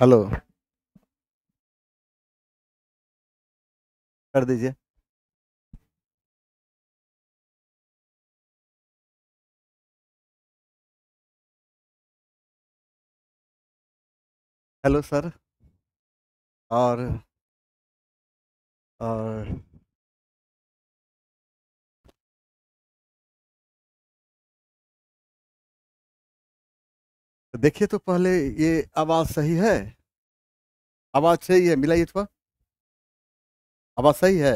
hello कर दीजिए hello sir और और तो देखिए तो पहले ये आवाज सही है आवाज सही है मिलाइए थोड़ा आवाज सही है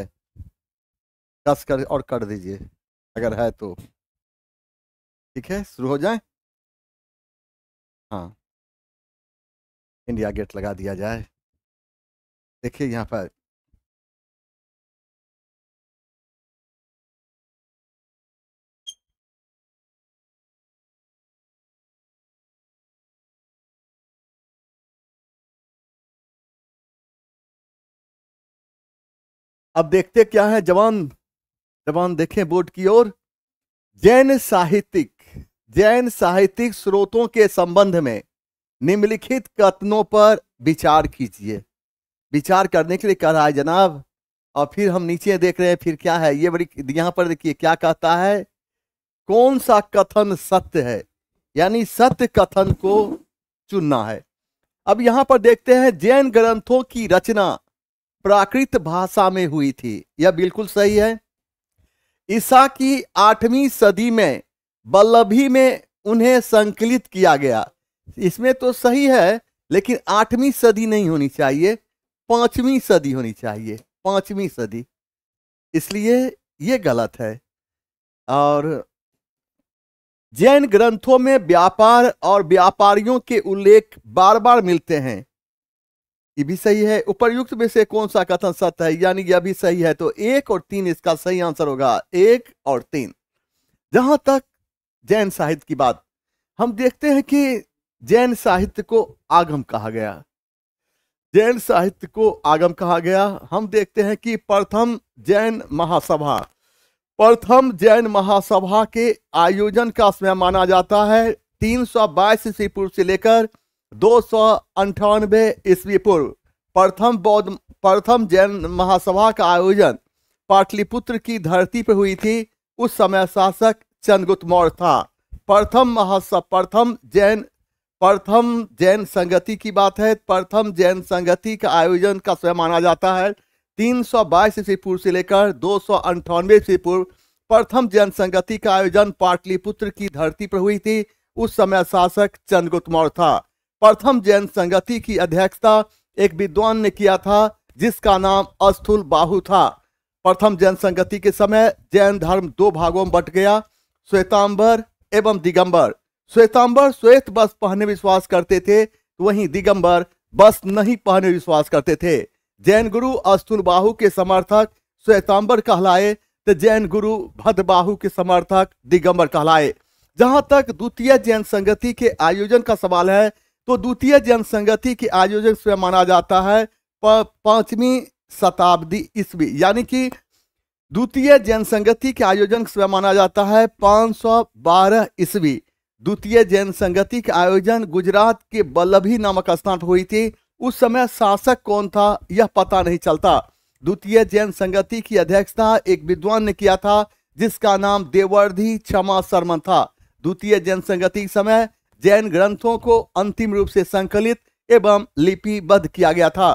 कस कर और कर दीजिए अगर है तो ठीक है शुरू हो जाए हाँ इंडिया गेट लगा दिया जाए देखिए यहाँ पर अब देखते क्या है जवान जवान देखें बोर्ड की ओर जैन साहित्यिक जैन साहित्यिक स्रोतों के संबंध में निम्नलिखित कथनों पर विचार कीजिए विचार करने के लिए कह रहा है जनाब और फिर हम नीचे देख रहे हैं फिर क्या है ये बड़ी यहाँ पर देखिए क्या कहता है कौन सा कथन सत्य है यानी सत्य कथन को चुनना है अब यहाँ पर देखते हैं जैन ग्रंथों की रचना प्राकृत भाषा में हुई थी यह बिल्कुल सही है ईसा की आठवीं सदी में बल्लभी में उन्हें संकलित किया गया इसमें तो सही है लेकिन आठवीं सदी नहीं होनी चाहिए पांचवीं सदी होनी चाहिए पांचवीं सदी इसलिए ये गलत है और जैन ग्रंथों में व्यापार और व्यापारियों के उल्लेख बार बार मिलते हैं ये भी सही है उपरयुक्त में से कौन सा कथन सत्य है यानी यह भी सही है तो एक और तीन इसका सही आंसर होगा एक और तीन जहां तक जैन साहित्य की बात हम देखते हैं कि जैन साहित्य को आगम कहा गया जैन साहित्य को आगम कहा गया हम देखते हैं कि प्रथम जैन महासभा प्रथम जैन महासभा के आयोजन का समय माना जाता है 322 सौ ईस्वी पूर्व से लेकर दो सौ अंठानवे ईस्वी पूर्व प्रथम बौद्ध प्रथम जैन महासभा का आयोजन पाटलिपुत्र की धरती पर हुई थी उस समय शासक चंद्रगुप्त मौर्य था प्रथम महासभा प्रथम जैन प्रथम जैन संगति की बात है प्रथम जैन संगति का आयोजन का स्वयं माना जाता है 322 ईस्वी पूर्व से लेकर दो सौ अंठानवे ईस्वी पूर्व प्रथम जैन संगति का आयोजन पाटलिपुत्र की धरती पर हुई थी उस समय शासक चंद्रगुप्त मौर्य था प्रथम जैन संगति की अध्यक्षता एक विद्वान ने किया था जिसका नाम अस्थुल बाहु था प्रथम जैन संगति के समय जैन धर्म दो भागों में बट गया श्वेतांबर एवं दिगंबर श्वेतांबर श्वेत बस पहने विश्वास करते थे वहीं दिगंबर बस नहीं पहने विश्वास करते थे जैन गुरु अस्थुल बाहु के समर्थक श्वेतांबर कहलाए तो जैन गुरु भद्रबाहु के समर्थक दिगंबर कहलाए जहां तक द्वितीय जैन संगति के आयोजन का सवाल है तो द्वितीय जनसंगति के आयोजक स्वयं माना जाता है पांचवी शताब्दी ईस्वी यानी कि द्वितीय जनसंगति के आयोजन स्वयं माना जाता है 512 ईस्वी द्वितीय जनसंगति के आयोजन गुजरात के बल्लभी नामक स्थान पर हुई थी उस समय शासक कौन था यह पता नहीं चलता द्वितीय जैन संगति की अध्यक्षता एक विद्वान ने किया था जिसका नाम देवर्धि क्षमा शर्मन था द्वितीय जैन संगति के समय जैन ग्रंथों को अंतिम रूप से संकलित एवं लिपिबद्ध किया गया था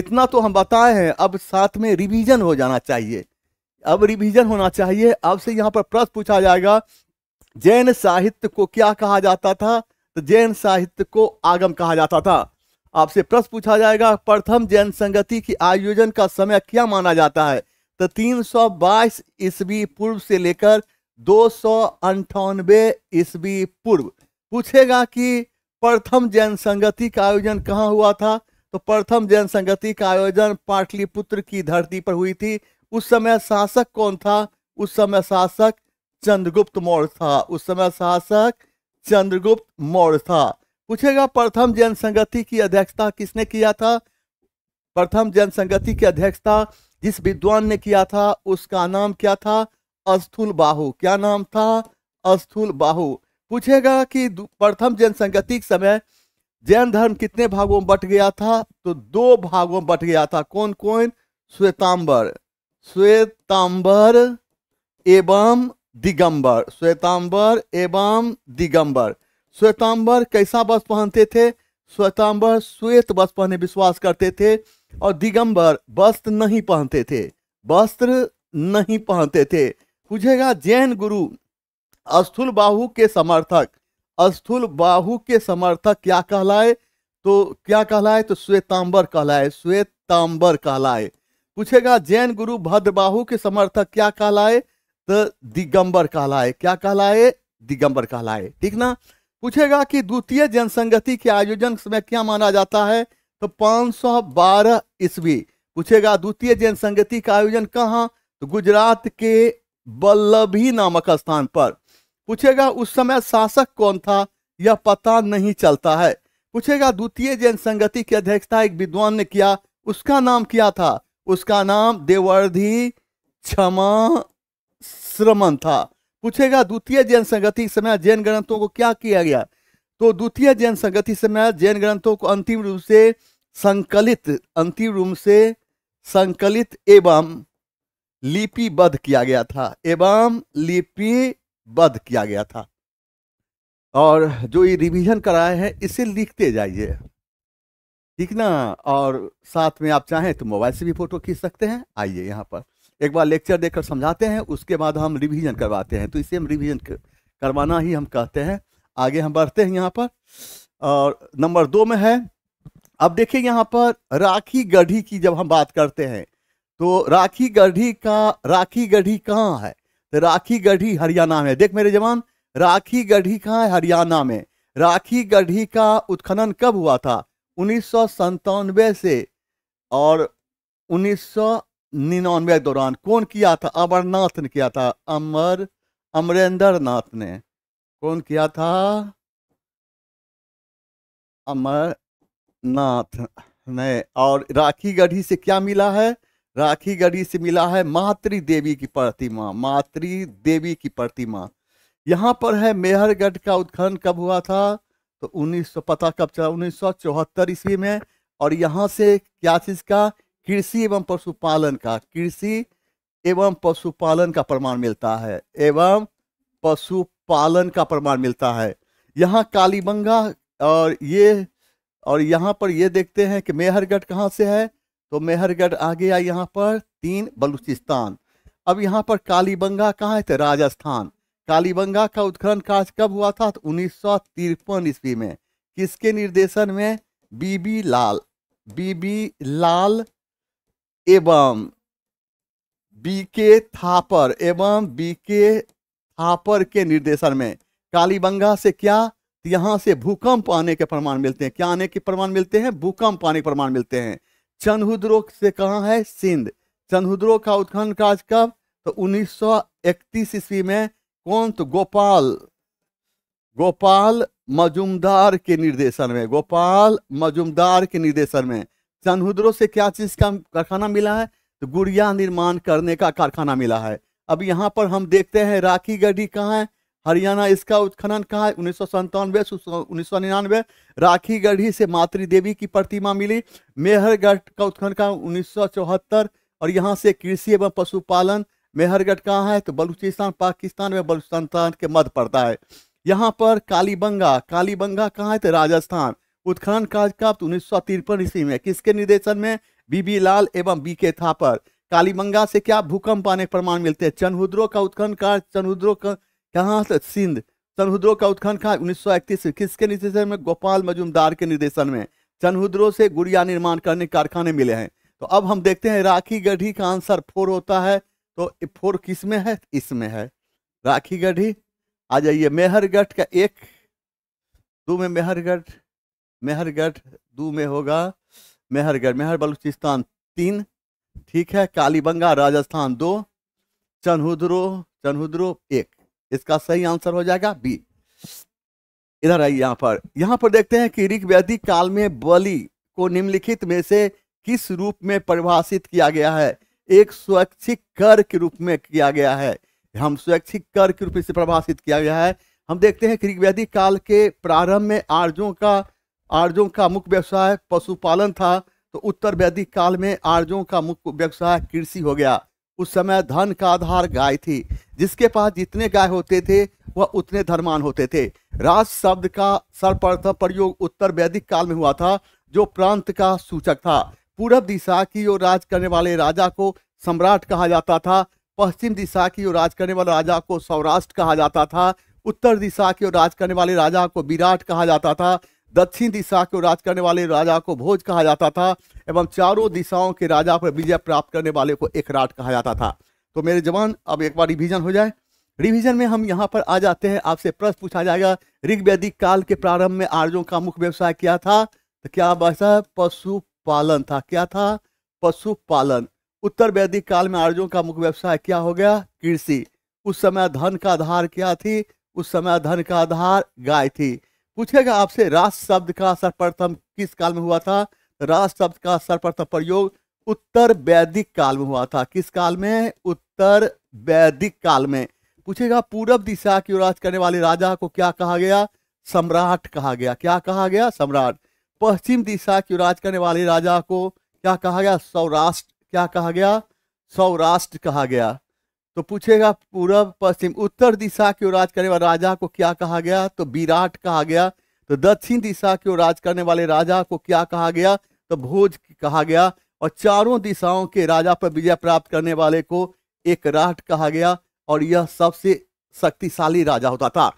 इतना तो हम बताए हैं अब साथ में रिवीजन हो जाना चाहिए अब रिवीजन होना चाहिए अब से यहाँ पर प्रश्न पूछा जाएगा जैन साहित्य को क्या कहा जाता था तो जैन साहित्य को आगम कहा जाता था आपसे प्रश्न पूछा जाएगा प्रथम जैन संगति की आयोजन का समय क्या माना जाता है तो 322 ईस्वी पूर्व से लेकर दो सौ ईस्वी पूर्व पूछेगा कि प्रथम जैन संगति का आयोजन कहाँ हुआ था तो प्रथम जैन संगति का आयोजन पाटलिपुत्र की धरती पर हुई थी उस समय शासक कौन था उस समय शासक चंद्रगुप्त मौर्य था उस समय शासक चंद्रगुप्त मौर्य था पूछेगा प्रथम जैन संगति की अध्यक्षता किसने किया था प्रथम जैन संगति की अध्यक्षता जिस विद्वान ने किया था उसका नाम क्या था अस्थूल बाहु क्या नाम था अस्थूल बाहु पूछेगा कि प्रथम जनसंगति के समय जैन धर्म कितने भागों में बट गया था तो दो भागों में बट गया था कौन कौन श्वेतांबर श्वेतांबर एवं दिगंबर श्वेतांबर एवं दिगंबर श्वेतांबर कैसा वस्त्र पहनते थे श्वेतांबर श्वेत वस्त्र पहने विश्वास करते थे और दिगंबर वस्त्र नहीं पहनते थे वस्त्र नहीं पहनते थे पूछेगा जैन गुरु अस्थूल बाहु के समर्थक अस्थूल बाहु के समर्थक क्या कहलाए तो क्या कहलाए तो श्वेतांबर कहलाए श्वेतांबर कहलाए पूछेगा जैन गुरु भद्रबाहु के समर्थक क्या कहलाए तो दिगंबर कहलाए क्या कहलाए दिगंबर कहलाए ठीक ना पूछेगा कि द्वितीय जनसंगति के आयोजन समय क्या माना जाता है तो 512 ईस्वी पूछेगा द्वितीय जनसंगति का आयोजन कहाँ तो गुजरात के बल्लभी नामक स्थान पर पूछेगा उस समय शासक कौन था यह पता नहीं चलता है पूछेगा द्वितीय जैन संगति की अध्यक्षता एक विद्वान ने किया उसका नाम क्या था उसका नाम देवर्धि क्षमा श्रमण था पूछेगा द्वितीय जैन संगति समय जैन ग्रंथों को क्या किया गया तो द्वितीय जैन संगति समय जैन ग्रंथों को अंतिम रूप से संकलित अंतिम रूप से संकलित एवं लिपिबद्ध किया गया था एवं लिपि बद किया गया था और जो ये रिवीजन कराए हैं इसे लिखते जाइए ठीक ना और साथ में आप चाहें तो मोबाइल से भी फोटो खींच सकते हैं आइए यहाँ पर एक बार लेक्चर देकर समझाते हैं उसके बाद हम रिवीजन करवाते हैं तो इसे हम रिवीजन करवाना ही हम कहते हैं आगे हम बढ़ते हैं यहाँ पर और नंबर दो में है अब देखिए यहाँ पर राखी गढ़ी की जब हम बात करते हैं तो राखी गढ़ी का राखी गढ़ी कहाँ है राखी गढ़ी हरियाणा में देख मेरे जवान राखी गढ़ी कहाँ है हरियाणा में राखी गढ़ी का उत्खनन कब हुआ था उन्नीस से और उन्नीस निन्यानवे दौरान कौन किया था अमरनाथ ने किया था अमर अमरेंद्र नाथ ने कौन किया था अमरनाथ ने और राखी गढ़ी से क्या मिला है राखी गढ़ी से मिला है मातृ देवी की प्रतिमा मातृ देवी की प्रतिमा यहाँ पर है मेहरगढ़ का उत्खनन कब हुआ था तो उन्नीस सौ पता कब चला उन्नीस सौ चौहत्तर ईस्वी में और यहाँ से क्या चीज का कृषि एवं पशुपालन का कृषि एवं पशुपालन का प्रमाण मिलता है एवं पशुपालन का प्रमाण मिलता है यहाँ कालीबंगा और ये और यहाँ पर ये देखते हैं कि मेहरगढ़ कहाँ से है तो मेहरगढ़ आ गया यहाँ पर तीन बलूचिस्तान अब यहाँ पर कालीबंगा कहाँ थे राजस्थान कालीबंगा का उत्खनन कार्य कब हुआ था तो उन्नीस ईस्वी में किसके निर्देशन में बीबी लाल बीबी लाल एवं बी के थापर एवं बी के थापर के निर्देशन में कालीबंगा से क्या तो यहाँ से भूकंप आने के प्रमाण मिलते हैं क्या आने के प्रमाण मिलते हैं भूकंप आने के प्रमाण मिलते हैं चंदहुद्रो से कहा है सिंध चंदहुद्रो का उत्खनन काज कब तो 1931 ईस्वी में कौंत गोपाल गोपाल मजुमदार के निर्देशन में गोपाल मजुमदार के निर्देशन में चंदहुद्रो से क्या चीज का कारखाना मिला है तो गुड़िया निर्माण करने का कारखाना मिला है अब यहाँ पर हम देखते हैं राखी गढ़ी कहाँ है हरियाणा इसका उत्खनन कहा है उन्नीस सौ उन्नीस राखी गढ़ी से मातृ देवी की प्रतिमा मिली मेहरगढ़ का उत्खनन कहा उन्नीस और यहाँ से कृषि एवं पशुपालन मेहरगढ़ कहाँ है तो बलूचिस्तान पाकिस्तान में बलूचिस्तान के मध्य पड़ता है यहाँ पर कालीबंगा कालीबंगा कहाँ है तो राजस्थान उत्खनन कार्य का तो उन्नीस सौ तिरपन ईस्वी में किसके निर्देशन में बीबी लाल एवं बी के थापर कालीबंगा से क्या भूकंप आने प्रमाण मिलते हैं चनहुद्रो का उत्खनन कार्य चनहुद्रो का कहाँ से सिंध चनहुद्रो का उत्खनन कहा उन्नीस सौ किसके निर्देशन में गोपाल मजुमदार के निर्देशन में चनहुद्रो से गुड़िया निर्माण करने कारखाने मिले हैं तो अब हम देखते हैं राखी गढ़ी का आंसर फोर होता है तो फोर किस में है इसमें है राखी गढ़ी आ जाइए मेहरगढ़ का एक दो में मेहरगढ़ मेहरगढ़ दो में होगा मेहरगढ़ मेहर बलूचिस्तान तीन ठीक है कालीबंगा राजस्थान दो चनहुद्रो चनहुद्रो एक इसका सही आंसर हो जाएगा बी इधर आइए यहाँ पर यहाँ पर देखते हैं कि ऋग्वैदिक काल में बलि को निम्नलिखित में से किस रूप में परिभाषित किया गया है एक स्वैच्छिक कर के रूप में किया गया है हम स्वैच्छिक कर के रूप में परिभाषित किया गया है हम देखते हैं कि ऋग्वैदिक काल के प्रारंभ में आर्जों का आर्जों का मुख्य व्यवसाय पशुपालन था तो उत्तर वैदिक काल में आर्जों का मुख्य व्यवसाय कृषि हो गया उस समय धन का आधार गाय थी जिसके पास जितने गाय होते थे वह उतने धनमान होते थे राज शब्द का सर्वप्रथम प्रयोग उत्तर वैदिक काल में हुआ था जो प्रांत का सूचक था पूर्व दिशा की ओर राज करने वाले राजा को सम्राट कहा जाता था पश्चिम दिशा की ओर राज करने वाले राजा को सौराष्ट्र कहा जाता था उत्तर दिशा की ओर राज करने वाले राजा को विराट कहा जाता था दक्षिण दिशा को राज करने वाले राजा को भोज कहा जाता था एवं चारों दिशाओं के राजा पर विजय प्राप्त करने वाले को एकराट कहा जाता था तो मेरे जवान अब एक बार रिविजन हो जाए रिविजन में हम यहाँ पर आ जाते हैं आपसे प्रश्न पूछा जाएगा ऋग्वैदिक काल के प्रारंभ में आर्यों का मुख्य व्यवसाय क्या था तो क्या वैसा पशुपालन था क्या था पशुपालन उत्तर वैदिक काल में आर्यों का मुख्य व्यवसाय क्या हो गया कृषि उस समय धन का आधार क्या थी उस समय धन का आधार गाय थी पूछेगा आपसे राष्ट्र शब्द का सर्वप्रथम किस काल में हुआ था राष्ट्र शब्द का सर्वप्रथम प्रयोग उत्तर वैदिक काल में हुआ था किस काल में उत्तर वैदिक काल में पूछेगा पूरब दिशा की राज करने वाले राजा को क्या कहा गया सम्राट कहा गया क्या कहा गया सम्राट पश्चिम दिशा की राज करने वाले राजा को क्या कहा गया सौराष्ट्र क्या कहा गया सौराष्ट्र कहा गया तो पूछेगा पूर्व पश्चिम उत्तर दिशा की ओर राज करने वाले राजा को क्या कहा गया तो विराट कहा गया तो दक्षिण दिशा की ओर राज करने वाले राजा को क्या कहा गया तो भोज कहा गया और चारों दिशाओं के राजा पर विजय प्राप्त करने वाले को एक राट कहा गया और यह सबसे शक्तिशाली राजा होता था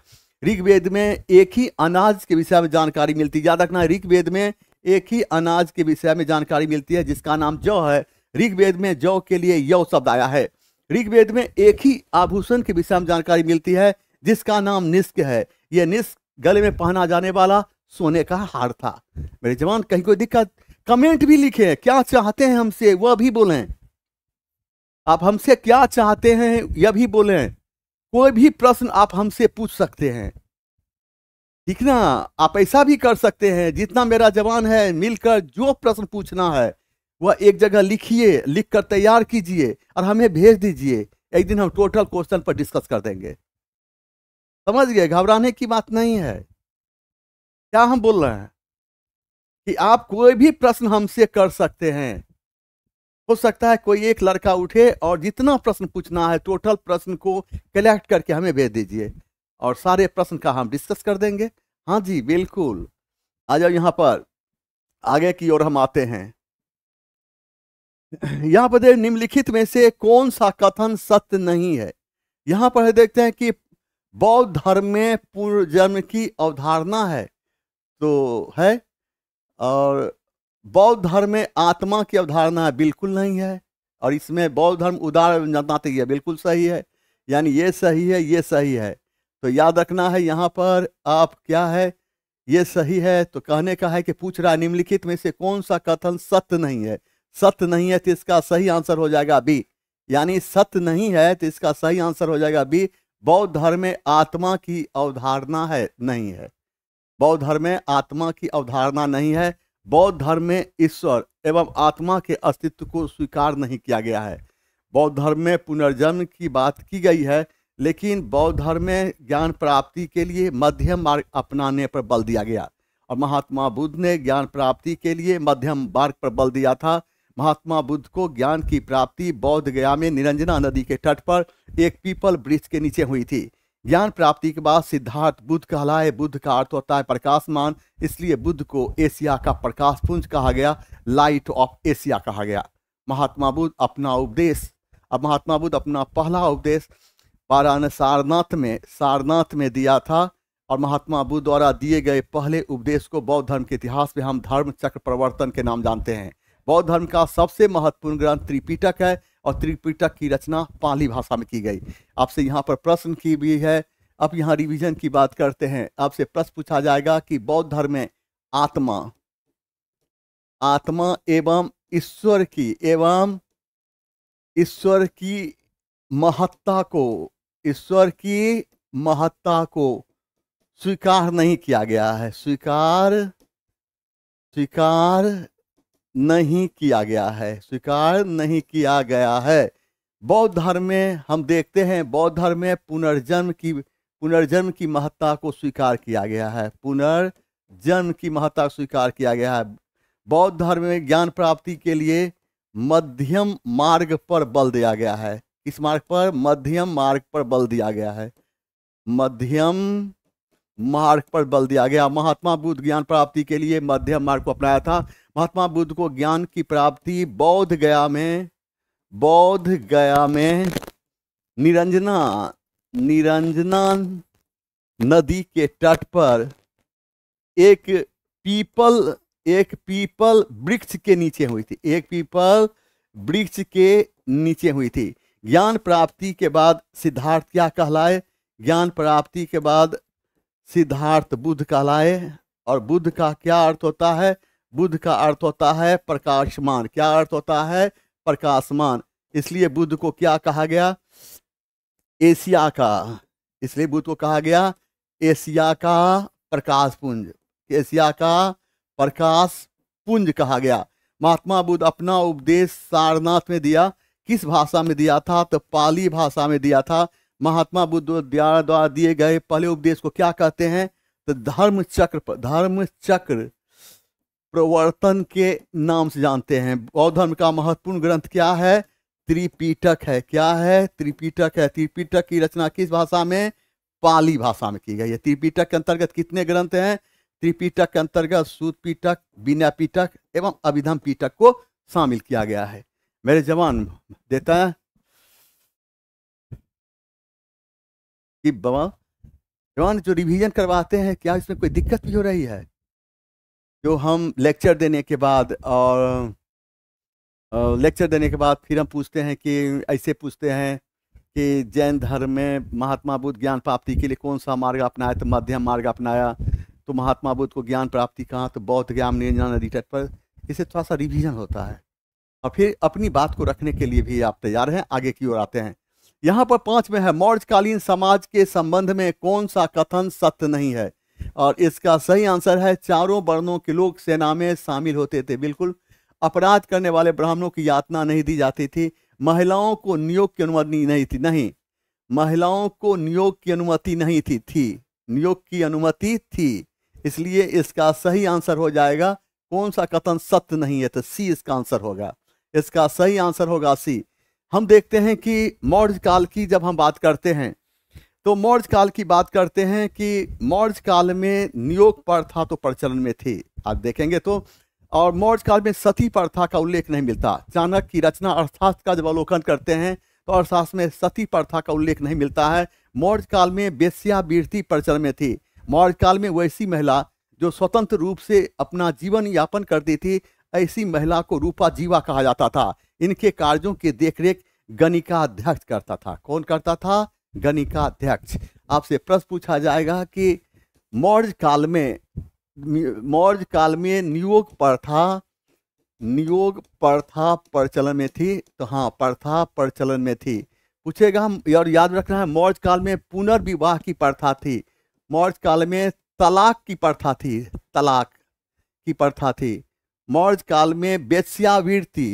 ऋग्वेद में एक ही अनाज के विषय में जानकारी मिलती है याद रखना ऋग्वेद में एक ही अनाज के विषय में जानकारी मिलती है जिसका नाम जौ है ऋग्वेद में जौ के लिए यौ शब्द आया है ऋग्वेद में एक ही आभूषण के विषय में जानकारी मिलती है जिसका नाम निस्क है यह निस्क गले में पहना जाने वाला सोने का हार था मेरे जवान कहीं कोई दिक्कत कमेंट भी लिखे क्या चाहते हैं हमसे वह भी बोले आप हमसे क्या चाहते हैं यह भी बोले कोई भी प्रश्न आप हमसे पूछ सकते हैं ठीक ना आप ऐसा भी कर सकते हैं जितना मेरा जवान है मिलकर जो प्रश्न पूछना है वह एक जगह लिखिए लिख कर तैयार कीजिए और हमें भेज दीजिए एक दिन हम टोटल क्वेश्चन पर डिस्कस कर देंगे समझ गए घबराने की बात नहीं है क्या हम बोल रहे हैं कि आप कोई भी प्रश्न हमसे कर सकते हैं हो सकता है कोई एक लड़का उठे और जितना प्रश्न पूछना है टोटल प्रश्न को कलेक्ट करके हमें भेज दीजिए और सारे प्रश्न का हम डिस्कस कर देंगे हाँ जी बिल्कुल आ जाओ यहाँ पर आगे की ओर हम आते हैं यहां पर देख निम्नलिखित में से कौन सा कथन सत्य नहीं है यहां पर देखते हैं कि बौद्ध धर्म में पूर्व जन्म की अवधारणा है तो है और बौद्ध धर्म में आत्मा की अवधारणा बिल्कुल नहीं है और इसमें बौद्ध धर्म उदार नाते तो यह बिल्कुल सही है यानी ये सही है ये सही है तो याद रखना है यहाँ पर आप क्या है ये सही है तो कहने का है कि पूछ रहा निम्नलिखित में से कौन सा कथन सत्य नहीं है सत्य नहीं है तो इसका सही आंसर हो जाएगा बी यानी सत्य नहीं है तो इसका सही आंसर हो जाएगा बी बौद्ध धर्म में आत्मा की अवधारणा है नहीं है बौद्ध धर्म में आत्मा की अवधारणा नहीं है बौद्ध धर्म में ईश्वर एवं आत्मा के अस्तित्व को स्वीकार नहीं किया गया है बौद्ध धर्म में पुनर्जन्म की बात की गई है लेकिन बौद्ध धर्म में ज्ञान प्राप्ति के लिए मध्यम मार्ग अपनाने पर बल दिया गया और महात्मा बुद्ध ने ज्ञान प्राप्ति के लिए मध्यम मार्ग पर बल दिया था महात्मा बुद्ध को ज्ञान की प्राप्ति बौद्ध गया में निरंजना नदी के तट पर एक पीपल ब्रिज के नीचे हुई थी ज्ञान प्राप्ति के बाद सिद्धार्थ बुद्ध कहलाए बुद्ध का अर्थ होता है प्रकाशमान इसलिए बुद्ध को एशिया का प्रकाश पुंज कहा गया लाइट ऑफ एशिया कहा गया महात्मा बुद्ध अपना उपदेश अब महात्मा बुद्ध अपना पहला उपदेश पारायण सारनाथ में सारनाथ में दिया था और महात्मा बुद्ध द्वारा दिए गए पहले उपदेश को बौद्ध धर्म के इतिहास में हम धर्म चक्र प्रवर्तन के नाम जानते हैं बौद्ध धर्म का सबसे महत्वपूर्ण ग्रंथ त्रिपिटक है और त्रिपिटक की रचना पाली भाषा में की गई आपसे यहाँ पर प्रश्न की भी है अब यहाँ रिवीजन की बात करते हैं आपसे प्रश्न पूछा जाएगा कि बौद्ध धर्म में आत्मा आत्मा एवं ईश्वर की एवं ईश्वर की महत्ता को ईश्वर की महत्ता को स्वीकार नहीं किया गया है स्वीकार स्वीकार नहीं किया गया है स्वीकार नहीं किया गया है बौद्ध धर्म में हम देखते हैं बौद्ध धर्म में पुनर्जन्म की पुनर्जन्म की महत्ता को स्वीकार किया गया है पुनर्जन्म की महत्ता स्वीकार किया गया है बौद्ध धर्म में ज्ञान प्राप्ति के लिए मध्यम मार्ग पर बल दिया गया है इस मार्ग पर मध्यम मार्ग पर बल दिया गया है मध्यम मार्ग पर बल दिया गया महात्मा बुद्ध ज्ञान प्राप्ति के लिए मध्यम मार्ग को अपनाया था महात्मा बुद्ध को ज्ञान की प्राप्ति बौद्ध गया में बौद्ध गया में निरंजना निरंजना नदी के तट पर एक पीपल एक पीपल वृक्ष के नीचे हुई थी एक पीपल वृक्ष के नीचे हुई थी ज्ञान प्राप्ति के बाद सिद्धार्थ क्या कहलाए ज्ञान प्राप्ति के बाद सिद्धार्थ बुद्ध कहलाए और बुद्ध का क्या अर्थ होता है बुद्ध का अर्थ होता है प्रकाशमान क्या अर्थ होता है प्रकाशमान इसलिए बुद्ध को क्या कहा गया एशिया का इसलिए बुद्ध को कहा गया एशिया का प्रकाश पुंज एशिया का प्रकाश पुंज कहा गया महात्मा बुद्ध अपना उपदेश सारनाथ में दिया किस भाषा में दिया था तो पाली भाषा में दिया था महात्मा बुद्ध द्वारा द्वारा दिए गए पहले उपदेश को क्या कहते हैं तो धर्म चक्र पर धर्म चक्र प्रवर्तन के नाम से जानते हैं बौद्ध धर्म का महत्वपूर्ण ग्रंथ क्या है त्रिपीटक है क्या है त्रिपीटक है त्रिपीटक की रचना किस भाषा में पाली भाषा में की गई है त्रिपीटक के अंतर्गत कितने ग्रंथ हैं त्रिपीटक के अंतर्गत सूत पीटक बिना पीटक एवं अभिधम पीटक को शामिल किया गया है मेरे जवान देता है कि बाबा जवान जो रिवीजन करवाते हैं क्या इसमें कोई दिक्कत भी हो रही है जो हम लेक्चर देने के बाद और लेक्चर देने के बाद फिर हम पूछते हैं कि ऐसे पूछते हैं कि जैन धर्म में महात्मा बुद्ध ज्ञान प्राप्ति के लिए कौन सा मार्ग अपनाया तो मध्यम मार्ग अपनाया तो महात्मा बुद्ध को ज्ञान प्राप्ति कहाँ तो बौद्ध ज्ञान निर्जना नदी तट पर इसे थोड़ा सा रिविजन होता है और फिर अपनी बात को रखने के लिए भी आप तैयार हैं आगे की ओर आते हैं यहाँ पर पांच में है मौर्यकालीन समाज के संबंध में कौन सा कथन सत्य नहीं है और इसका सही आंसर है चारों वर्णों के लोग सेना में शामिल होते थे बिल्कुल अपराध करने वाले ब्राह्मणों की यातना नहीं दी जाती थी महिलाओं को नियोग की अनुमति नहीं थी नहीं महिलाओं को नियोग की अनुमति नहीं थी थी नियोग की अनुमति थी इसलिए इसका सही आंसर हो जाएगा कौन सा कथन सत्य नहीं है तो सी इसका आंसर होगा इसका सही आंसर होगा सी हम देखते हैं कि मौर्य काल की जब हम बात करते हैं तो मौर्य काल की बात करते हैं कि मौर्य काल में नियोग प्रथा तो प्रचलन में थी आप देखेंगे तो और मौर्य काल में सती प्रथा का उल्लेख नहीं मिलता चाणक्य की रचना अर्थशास्त्र का जब अवलोकन करते हैं तो अर्थशास्त्र में सती प्रथा का उल्लेख नहीं मिलता है मौर्य काल में वीरति प्रचलन में थी मौर्य काल में वैसी महिला जो स्वतंत्र रूप से अपना जीवन यापन करती थी ऐसी महिला को रूपा जीवा कहा जाता था इनके कार्यों की देखरेख गणिका अध्यक्ष करता था कौन करता था गणिका अध्यक्ष आपसे प्रश्न पूछा जाएगा कि मौर्य काल में मौर्य काल में नियोग प्रथा नियोग प्रथा प्रचलन में थी तो हाँ प्रथा प्रचलन में थी पूछेगा हम और याद रखना है मौर्य काल में पुनर्विवाह की प्रथा थी मौर्य काल में तलाक की प्रथा थी तलाक की प्रथा थी मौर्य काल में बेस्यावृत्ति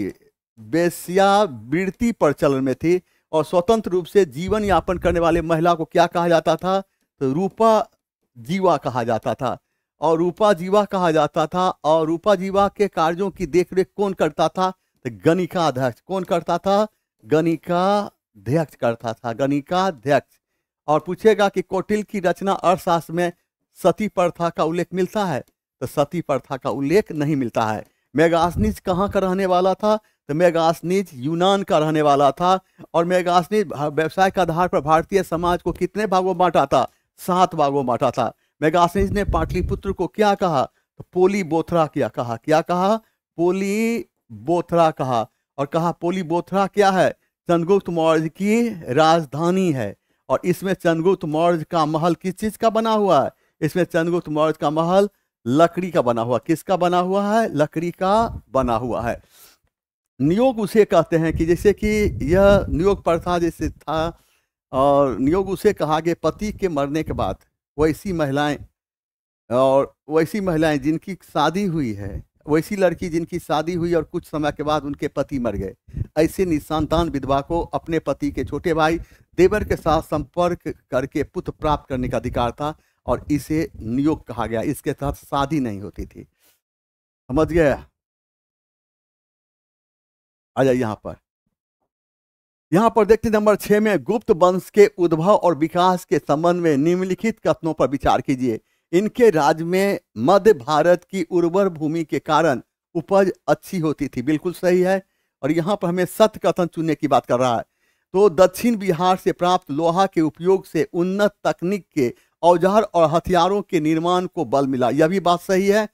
बेसिया वृत्ति प्रचलन में थी और स्वतंत्र रूप से जीवन यापन करने वाले महिला को क्या कहा जाता था तो रूपा जीवा कहा जाता था और रूपा जीवा कहा जाता था और रूपा जीवा के कार्यों की देखरेख कौन करता था तो गणिका अध्यक्ष कौन करता था गणिका अध्यक्ष करता था गणिका अध्यक्ष और पूछेगा कि कोटिल की रचना अर्थशास्त्र में सती प्रथा का उल्लेख मिलता है तो सती प्रथा का उल्लेख नहीं मिलता है मेगासनिज कहाँ का रहने वाला था तो मेगास्नीज यूनान का रहने वाला था और मेघासनीज व्यवसाय के आधार पर भारतीय समाज को कितने भागों में बांटा था सात भागों में बांटा था मेगासनीज ने पाटलिपुत्र को क्या कहा तो पोली बोथरा किया कहा क्या कहा पोली बोथरा कहा और कहा पोली बोथरा क्या है चंद्रगुप्त मौर्य की राजधानी है और इसमें चंद्रगुप्त मौर्य का महल किस चीज का बना हुआ है इसमें चंद्रगुप्त मौर्य का महल लकड़ी का बना हुआ किसका बना हुआ है लकड़ी का बना हुआ है नियोग उसे कहते हैं कि जैसे कि यह नियोग प्रथा जैसे था और नियोग उसे कहा कि पति के मरने के बाद वैसी महिलाएं और वैसी महिलाएं जिनकी शादी हुई है वैसी लड़की जिनकी शादी हुई और कुछ समय के बाद उनके पति मर गए ऐसे निसंतान विधवा को अपने पति के छोटे भाई देवर के साथ संपर्क करके पुत्र प्राप्त करने का अधिकार था और इसे नियोग कहा गया इसके तहत शादी नहीं होती थी समझ गया आ जाइए यहां पर यहां पर देखते नंबर छह में गुप्त वंश के उद्भव और विकास के संबंध में निम्नलिखित कथनों पर विचार कीजिए इनके राज्य में मध्य भारत की उर्वर भूमि के कारण उपज अच्छी होती थी बिल्कुल सही है और यहाँ पर हमें सत्य कथन चुनने की बात कर रहा है तो दक्षिण बिहार से प्राप्त लोहा के उपयोग से उन्नत तकनीक के औजार और हथियारों के निर्माण को बल मिला यह भी बात सही है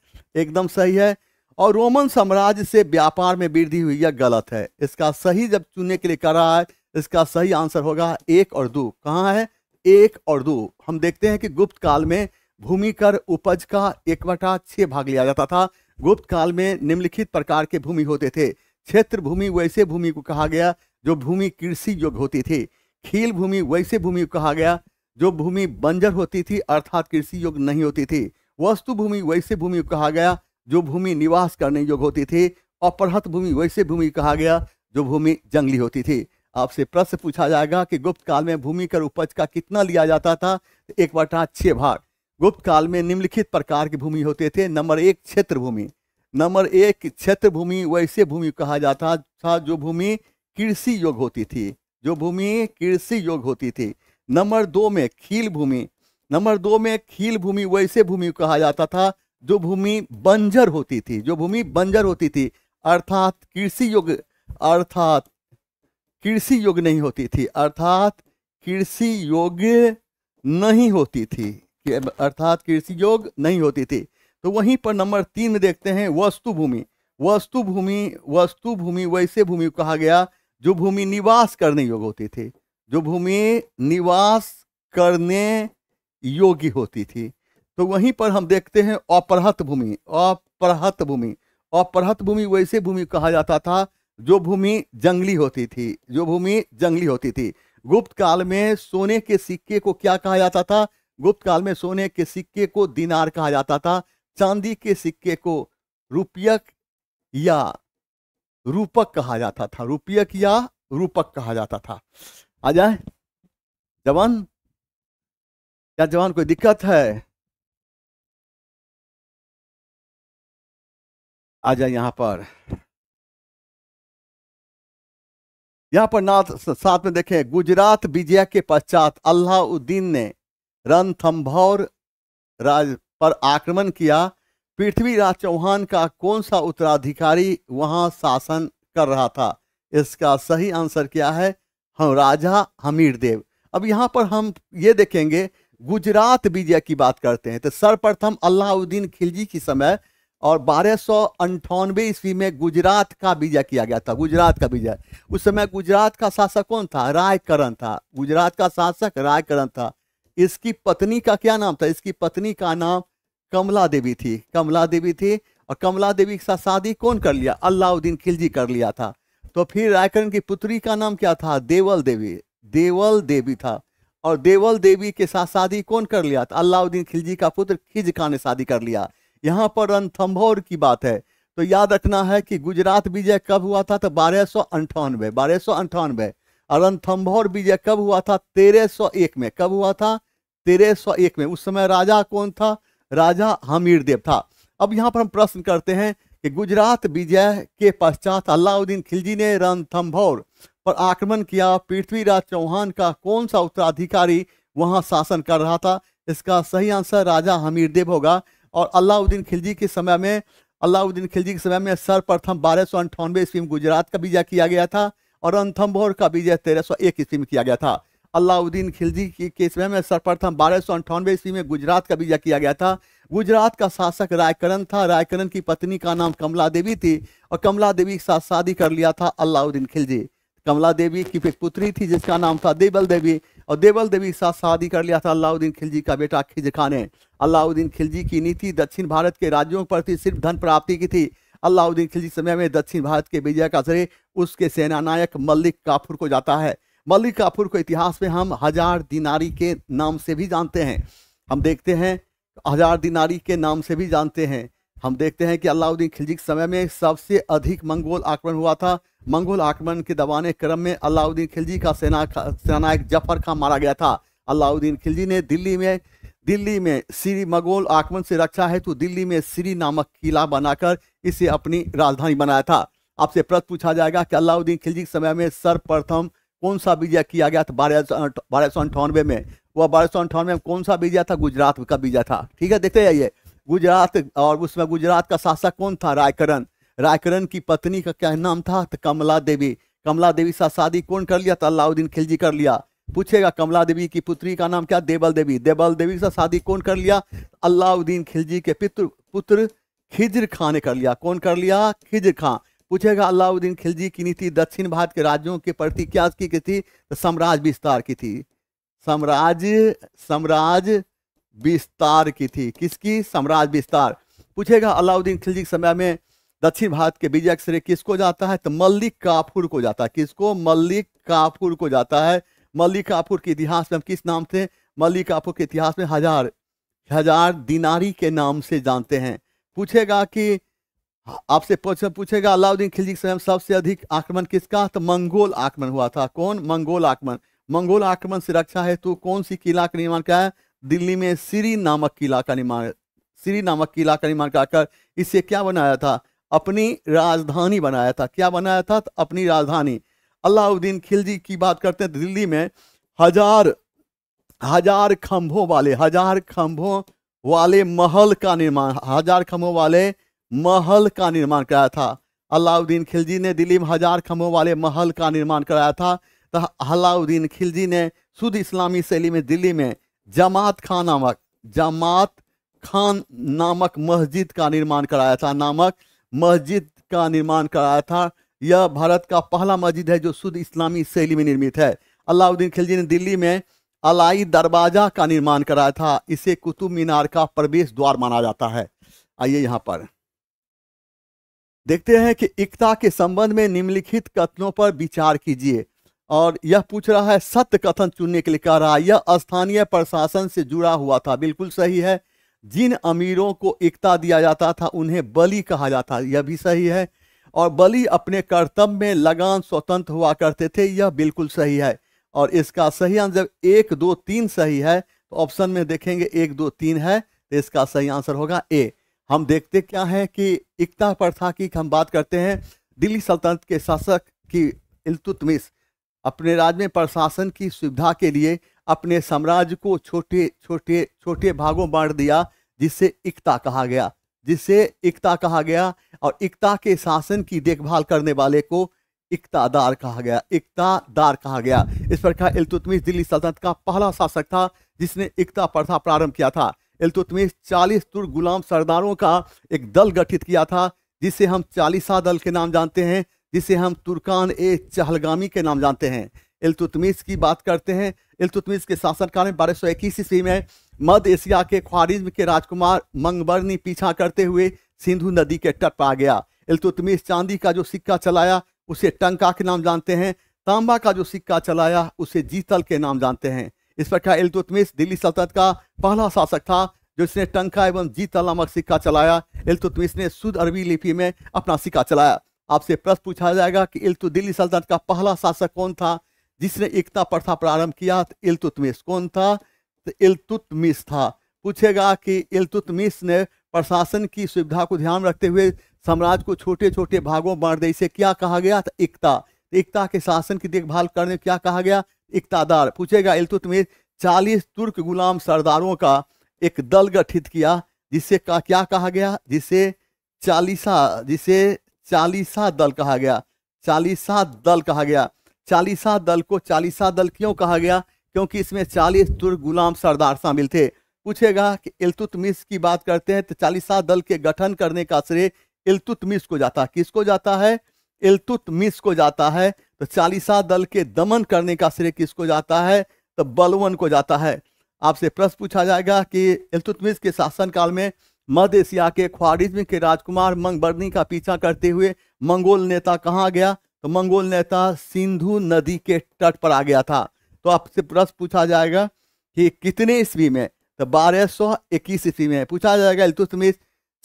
एकदम सही है और रोमन साम्राज्य से व्यापार में वृद्धि हुई यह गलत है इसका सही जब चुनने के लिए कर रहा है इसका सही आंसर होगा एक और दो कहाँ है एक और दो हम देखते हैं कि गुप्त काल में भूमि कर उपज का एक बटा छः भाग लिया जाता था गुप्त काल में निम्नलिखित प्रकार के भूमि होते थे क्षेत्र भूमि वैसे भूमि को कहा गया जो भूमि कृषि योग्य होती थी खील भूमि वैसे भूमि को कहा गया जो भूमि बंजर होती थी अर्थात कृषि योग्य नहीं होती थी वस्तु भूमि वैसे भूमि को कहा गया जो भूमि निवास करने योग्य होती थी और प्रहत भूमि वैसे भूमि कहा गया जो भूमि जंगली होती थी आपसे प्रश्न पूछा जाएगा कि गुप्त काल में भूमि कर उपज का कितना लिया जाता था एक बटा छः भाग गुप्त काल में निम्नलिखित प्रकार की भूमि होते थे नंबर एक क्षेत्र भूमि नंबर एक क्षेत्र भूमि वैसे भूमि कहा जाता था जो भूमि कृषि योग होती थी जो भूमि कृषि योग होती थी नंबर दो में खील भूमि नंबर दो में खील भूमि वैसे भूमि कहा जाता था जो भूमि बंजर होती थी जो भूमि बंजर होती थी अर्थात कृषि युग अर्थात कृषि योग नहीं होती थी अर्थात कृषि योग्य नहीं होती थी अर्थात कृषि योग नहीं होती थी तो वहीं पर नंबर तीन देखते हैं वस्तु भूमि वस्तु भूमि वस्तु भूमि वैसे भूमि कहा गया जो भूमि निवास करने योग्य होती थी जो भूमि निवास करने योग्य होती थी तो वहीं पर हम देखते हैं अपरहत भूमि अपरहत भूमि अपरहत भूमि वैसे भूमि कहा जाता था जो भूमि जंगली होती थी जो भूमि जंगली होती थी गुप्त काल में सोने के सिक्के को क्या कहा जाता था गुप्त काल में सोने के सिक्के को दिनार कहा जाता था चांदी के सिक्के को रुपयक या रूपक कहा जाता था रुपयक या रूपक कहा जाता था आ जाए जवान क्या जवान कोई दिक्कत है आ जाए यहां पर यहां पर नाथ साथ में देखें गुजरात विजय के पश्चात अल्लाहउद्दीन ने रणथंभौर राज पर आक्रमण किया पृथ्वीराज चौहान का कौन सा उत्तराधिकारी वहां शासन कर रहा था इसका सही आंसर क्या है हम राजा हमीर देव अब यहाँ पर हम ये देखेंगे गुजरात विजय की बात करते हैं तो सर्वप्रथम अल्लाहउद्दीन खिलजी की समय और बारह सौ अंठानवे ईस्वी में गुजरात का विजय किया गया था गुजरात का विजय उस समय गुजरात का शासक कौन था रायकरण था गुजरात का शासक रायकरण था इसकी पत्नी का क्या नाम था इसकी पत्नी का नाम कमला देवी थी कमला देवी थी और कमला देवी के साथ शादी कौन कर लिया अलाउद्दीन खिलजी कर लिया था तो फिर रायकरण की पुत्री का नाम क्या था देवल देवी देवल देवी था और देवल देवी के साथ शादी कौन कर लिया था अलाउद्दीन खिलजी का पुत्र खिज खान ने शादी कर लिया यहाँ पर रणथम्भौर की बात है तो याद रखना है कि गुजरात विजय कब हुआ था तो बारह सौ अंठानवे बारह सौ अंठानवे और रणथम्भौर विजय कब हुआ था तेरह सौ एक में कब हुआ था तेरह सौ एक में उस समय राजा कौन था राजा हमीर देव था अब यहाँ पर हम प्रश्न करते हैं कि गुजरात विजय के पश्चात अलाउद्दीन खिलजी ने रणथम्भौर पर आक्रमण किया पृथ्वीराज चौहान का कौन सा उत्तराधिकारी वहां शासन कर रहा था इसका सही आंसर राजा हमीर देव होगा और अलाउद्दीन खिलजी के समय में अलाउद्दीन खिलजी के समय में सर्वप्रथम बारह सौ अंठानवे ईस्वी में गुजरात का विजय किया गया था और अंथम्बोर का विजय तेरह सौ एक ईस्वी में किया गया था अलाउद्दीन खिलजी के समय में सर्वप्रथम बारह सौ अंठानवे ईस्वी में गुजरात का विजय किया गया था गुजरात का शासक रायकरण था रायकरण की पत्नी का नाम कमला देवी थी और कमला देवी के साथ शादी कर लिया था अलाउद्दीन खिलजी कमला देवी की एक पुत्री थी जिसका नाम था देवल देवी और देवल देवी के साथ शादी कर लिया था अलाउद्दीन खिलजी का बेटा खिज खान ने अलाउद्दीन खिलजी की नीति दक्षिण भारत के राज्यों पर थी सिर्फ धन प्राप्ति की थी अलाउद्दीन खिलजी समय में दक्षिण भारत के विजय का श्रेय उसके सेनानायक मल्लिक काफूर को जाता है मल्लिक काफूर को इतिहास में हम हजार दिनारी के नाम से भी जानते हैं हम देखते हैं हजार दिनारी के नाम से भी जानते हैं हम देखते हैं कि अलाउद्दीन खिलजी के समय में सबसे अधिक मंगोल आक्रमण हुआ था मंगोल आक्रमण के दबाने क्रम में अलाउद्दीन खिलजी का सेना सेनानायक जफर खां मारा गया था अलाउद्दीन खिलजी ने दिल्ली में दिल्ली में श्री मंगोल आक्रमण से रक्षा हेतु दिल्ली में श्री नामक किला बनाकर इसे अपनी राजधानी बनाया था आपसे प्रश्न पूछा जाएगा कि अलाउद्दीन खिलजी के समय में सर्वप्रथम कौन सा विजय किया गया था अं, बारह सौ अंठानवे में वह बारह सौ अंठानवे में कौन सा विजय था गुजरात का विजय था ठीक है देखते जाइए गुजरात और उसमें गुजरात का शासक कौन था रायकरण रायकरण की पत्नी का क्या नाम था तो कमला देवी कमला देवी सा शादी कौन कर लिया तो अलाउद्दीन खिलजी कर लिया पूछेगा कमला देवी की पुत्री का नाम क्या देवल देवी देवल देवी सा शादी कौन कर लिया अलाउद्दीन खिलजी के पितृ पुत्र खिजर खां ने कर लिया कौन कर लिया खिजर खां पूछेगा अलाउद्दीन खिलजी की नीति दक्षिण भारत के राज्यों के प्रति क्या की, की थी तो साम्राज्य विस्तार की थी साम्राज्य साम्राज्य विस्तार की थी किसकी साम्राज्य विस्तार पूछेगा अलाउद्दीन खिलजी के समय में दक्षिण भारत के बीज एक्सरे किसको जाता है तो मल्लिक काफुर को जाता है किसको मल्लिक काफुर को जाता है मल्लिक काफूर के इतिहास में हम किस नाम से मल्लिक काफूर के इतिहास में हजार हजार दिनारी के नाम से जानते हैं पूछेगा कि आपसे पूछेगा अलाउद्दीन खिलजी के समय सबसे अधिक आक्रमण किसका तो मंगोल आक्रमण हुआ था कौन मंगोल आक्रमण मंगोल आक्रमण से रक्षा है तो कौन सी किला का निर्माण किया है दिल्ली में श्री नामक किला का निर्माण श्री नामक किला का निर्माण कराकर इससे क्या बनाया था अपनी राजधानी बनाया था क्या बनाया था तो अपनी राजधानी अलाउद्दीन खिलजी की बात करते हैं तो दिल्ली में हजार हजार खंभों वाले हजार खंभों वाले महल का निर्माण हजार खंभों वाले महल का निर्माण कराया था अलाउद्दीन खिलजी ने दिल्ली में हजार खंभों वाले महल का निर्माण कराया था तो अलाउद्दीन खिलजी ने शुद्ध इस्लामी शैली में दिल्ली में जमात खान नामक जमात खान नामक मस्जिद का निर्माण कराया था नामक मस्जिद का निर्माण कराया था यह भारत का पहला मस्जिद है जो शुद्ध इस्लामी शैली में निर्मित है अलाउद्दीन खिलजी ने दिल्ली में अलाई दरवाजा का निर्माण कराया था इसे कुतुब मीनार का प्रवेश द्वार माना जाता है आइए यहाँ पर देखते हैं कि एकता के संबंध में निम्नलिखित कथनों पर विचार कीजिए और यह पूछ रहा है सत्य कथन चुनने के लिए कह रहा है यह स्थानीय प्रशासन से जुड़ा हुआ था बिल्कुल सही है जिन अमीरों को एकता दिया जाता था उन्हें बलि कहा जाता यह भी सही है और बलि अपने कर्तव्य में लगान स्वतंत्र हुआ करते थे यह बिल्कुल सही है और इसका सही आंसर एक दो तीन सही है तो ऑप्शन में देखेंगे एक दो तीन है तो इसका सही आंसर होगा ए हम देखते क्या है कि एकता प्रथा की हम बात करते हैं दिल्ली सल्तनत के शासक की इलतुतमिस अपने राज्य में प्रशासन की सुविधा के लिए अपने साम्राज्य को छोटे छोटे छोटे भागों बांट दिया जिसे इकता कहा गया जिसे इकता कहा गया और इकता के शासन की देखभाल करने वाले को इकतादार कहा गया इकतादार कहा गया इस प्रकार इलतुतमिश दिल्ली सल्तनत का पहला शासक था जिसने एकता प्रथा प्रारंभ किया था इलतुतमिश चालीस तुर्क गुलाम सरदारों का एक दल गठित किया था जिसे हम चालीसा दल के नाम जानते हैं जिसे हम तुर्कान ए चहलगामी के नाम जानते हैं इल्तुतमीस की बात करते हैं इल्तुतमीस के शासनकाल में बारह सौ इक्कीस ईस्वी में मध्य एशिया के ख्वारिज्म के राजकुमार मंगबरनी पीछा करते हुए सिंधु नदी के तट पर आ गया इल्तुतमीस चांदी का जो सिक्का चलाया उसे टंका के नाम जानते हैं तांबा का जो सिक्का चलाया उसे जीतल के नाम जानते हैं इस प्रकार इल्तुतमिस दिल्ली सल्तनत का पहला शासक था जिसने टंका एवं जीतल नामक सिक्का चलाया इल्तुतमिस ने शुद्ध अरबी लिपि में अपना सिक्का चलाया आपसे प्रश्न पूछा जाएगा कि इल्तु दिल्ली सल्तनत का पहला शासक कौन था जिसने एकता प्रथा प्रारंभ किया तो इलतुतमिस कौन था तो इलतुतमिस था पूछेगा कि इलतुतमिस ने प्रशासन की सुविधा को ध्यान रखते हुए साम्राज्य को छोटे छोटे भागों बांट दे इसे क्या कहा गया तो एकता एकता के शासन की देखभाल करने क्या कहा गया एकतादार पूछेगा इलतुतमिस चालीस तुर्क गुलाम सरदारों का एक दल गठित किया जिसे का क्या कहा गया जिसे चालीसा जिसे चालीसा दल कहा गया चालीसा दल कहा गया चालीसा दल को चालीसा दल क्यों कहा गया क्योंकि इसमें चालीस तुर्क गुलाम सरदार शामिल थे पूछेगा कि इलतुतमिस की बात करते हैं तो चालीसा दल के गठन करने का श्रेय इलतुतमिस को जाता है किसको जाता है इलतुतमिस को जाता है तो चालीसा दल के दमन करने का श्रेय किसको जाता है तो बलवन को जाता है आपसे प्रश्न पूछा जाएगा कि इलतुतमिस के शासनकाल में मध्य एशिया के ख्वारिज्म के राजकुमार मंगबर्नी का पीछा करते हुए मंगोल नेता कहाँ गया तो मंगोल नेता सिंधु नदी के तट पर आ गया था तो आपसे प्रश्न पूछा जाएगा कि कितने ईस्वी में तो बारह सौ इक्कीस ईस्वी में पूछा जाएगा इल्तुतमिश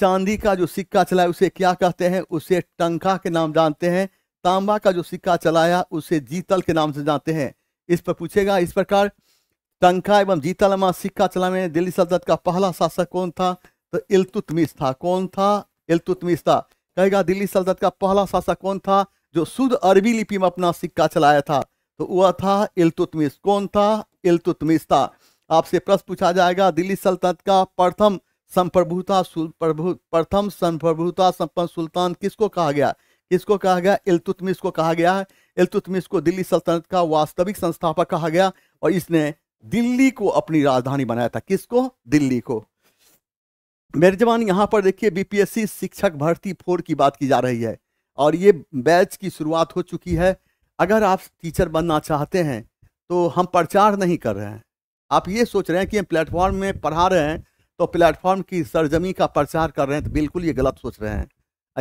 चांदी का जो सिक्का चलाया उसे क्या कहते हैं उसे टंका के नाम जानते हैं तांबा का जो सिक्का चलाया उसे जीतल के नाम से जानते हैं इस पर पूछेगा इस प्रकार टंका एवं जीतल एवं सिक्का चला में दिल्ली सल्तनत का पहला शासक कौन था तो इल्तुतमिश था कौन था इल्तुतमिश था कहेगा दिल्ली सल्तनत का पहला शासक कौन था जो शुद्ध अरबी लिपि में अपना सिक्का चलाया था तो वह था इलतुतमिस कौन था इलतुतमिस था आपसे प्रश्न पूछा जाएगा दिल्ली सल्तनत का प्रथम संप्रभुता प्रथम संप्रभुता संपन्न सुल्तान किसको कहा गया किसको कहा गया इलतुतमिस को कहा गया इलतुतमिस को दिल्ली सल्तनत का वास्तविक संस्थापक कहा गया और इसने दिल्ली को अपनी राजधानी बनाया था किसको दिल्ली को मेरे जवान यहाँ पर देखिए बीपीएससी शिक्षक भर्ती फोर की बात की जा रही है और ये बैच की शुरुआत हो चुकी है अगर आप टीचर बनना चाहते हैं तो हम प्रचार नहीं कर रहे हैं आप ये सोच रहे हैं कि हम प्लेटफॉर्म में पढ़ा रहे हैं तो प्लेटफॉर्म की सरजमी का प्रचार कर रहे हैं तो बिल्कुल ये गलत सोच रहे हैं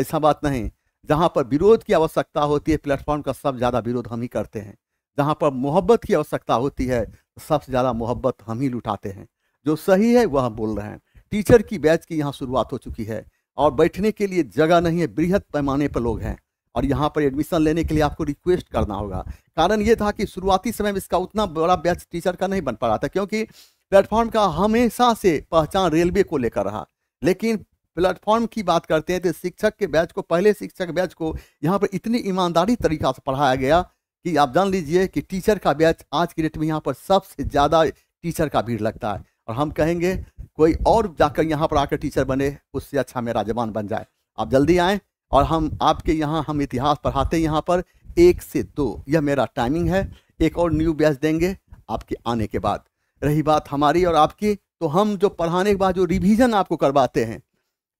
ऐसा बात नहीं जहाँ पर विरोध की आवश्यकता होती है प्लेटफॉर्म का सबसे ज़्यादा विरोध हम ही करते हैं जहाँ पर मोहब्बत की आवश्यकता होती है सबसे ज़्यादा मोहब्बत हम ही लुटाते हैं जो सही है वह बोल रहे हैं टीचर की बैच की यहाँ शुरुआत हो चुकी है और बैठने के लिए जगह नहीं है बृहद पैमाने पर लोग हैं और यहाँ पर एडमिशन लेने के लिए आपको रिक्वेस्ट करना होगा कारण ये था कि शुरुआती समय में इसका उतना बड़ा बैच टीचर का नहीं बन पा रहा था क्योंकि प्लेटफॉर्म का हमेशा से पहचान रेलवे को लेकर रहा लेकिन प्लेटफॉर्म की बात करते हैं तो शिक्षक के बैच को पहले शिक्षक बैच को यहाँ पर इतनी ईमानदारी तरीका से पढ़ाया गया कि आप जान लीजिए कि टीचर का बैच आज की डेट में यहाँ पर सबसे ज़्यादा टीचर का भीड़ लगता है और हम कहेंगे कोई और जाकर यहाँ पर आकर टीचर बने उससे अच्छा मेरा जवान बन जाए आप जल्दी आएँ और हम आपके यहाँ हम इतिहास पढ़ाते हैं यहाँ पर एक से दो यह मेरा टाइमिंग है एक और न्यू बैच देंगे आपके आने के बाद रही बात हमारी और आपकी तो हम जो पढ़ाने के बाद जो रिवीजन आपको करवाते हैं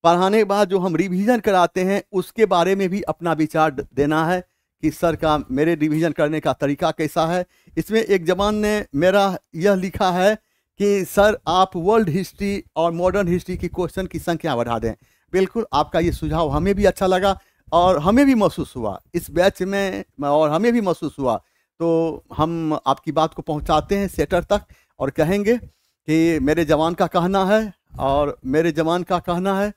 पढ़ाने के बाद जो हम रिवीजन कराते हैं उसके बारे में भी अपना विचार देना है कि सर का मेरे रिवीजन करने का तरीका कैसा है इसमें एक जवान ने मेरा यह लिखा है कि सर आप वर्ल्ड हिस्ट्री और मॉडर्न हिस्ट्री की क्वेश्चन की संख्या बढ़ा दें बिल्कुल आपका ये सुझाव हमें भी अच्छा लगा और हमें भी महसूस हुआ इस बैच में और हमें भी महसूस हुआ तो हम आपकी बात को पहुंचाते हैं सेटर तक और कहेंगे कि मेरे जवान का कहना है और मेरे जवान का कहना है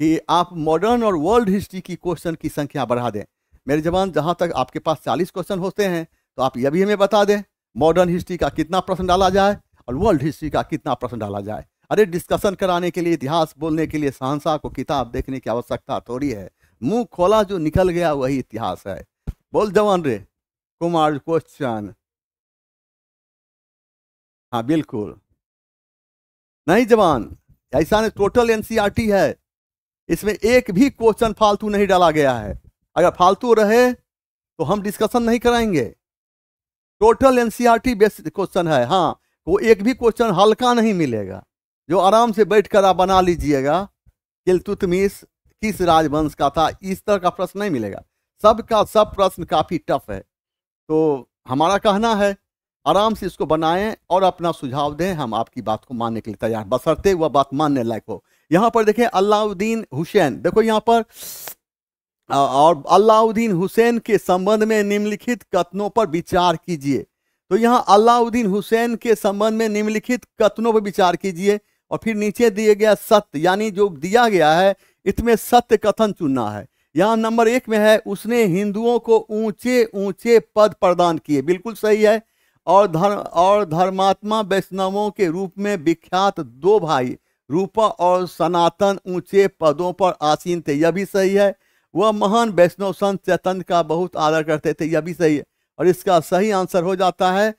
कि आप मॉडर्न और वर्ल्ड हिस्ट्री की क्वेश्चन की संख्या बढ़ा दें मेरे जवान जहाँ तक आपके पास चालीस क्वेश्चन होते हैं तो आप यह भी हमें बता दें मॉडर्न हिस्ट्री का कितना प्रश्न डाला जाए और वर्ल्ड हिस्ट्री का कितना प्रश्न डाला जाए अरे डिस्कशन कराने के लिए इतिहास बोलने के लिए सहंसा को किताब देखने की आवश्यकता थोड़ी है मुंह खोला जो निकल गया वही इतिहास है बोल जवान रे कुमार क्वेश्चन हाँ बिल्कुल नहीं जवान ऐसा नहीं टोटल एनसीईआरटी e है इसमें एक भी क्वेश्चन फालतू नहीं डाला गया है अगर फालतू रहे तो हम डिस्कशन नहीं कराएंगे टोटल एनसीईआरटी बेस्ड क्वेश्चन है हाँ को एक भी क्वेश्चन हल्का नहीं मिलेगा जो आराम से बैठकर आप बना लीजिएगा किलतुतमीस किस राजवंश का था इस तरह का प्रश्न नहीं मिलेगा सबका सब प्रश्न काफ़ी टफ है तो हमारा कहना है आराम से इसको बनाएं और अपना सुझाव दें हम आपकी बात को मानने के लिए तैयार बसरते हुआ बात मानने लायक हो यहाँ पर देखें अलाउद्दीन हुसैन देखो यहाँ पर और अलाउद्दीन हुसैन के संबंध में निम्नलिखित कथनों पर विचार कीजिए तो यहाँ अलाउद्दीन हुसैन के संबंध में निम्नलिखित कथनों पर विचार कीजिए और फिर नीचे दिए गया सत्य यानी जो दिया गया है इसमें सत्य कथन चुनना है यहाँ नंबर एक में है उसने हिंदुओं को ऊंचे ऊंचे पद प्रदान किए बिल्कुल सही है और धर्म और धर्मात्मा वैष्णवों के रूप में विख्यात दो भाई रूपा और सनातन ऊंचे पदों पर आसीन थे यह भी सही है वह महान वैष्णव संत चैतन्य का बहुत आदर करते थे यह भी सही है और इसका सही आंसर हो जाता है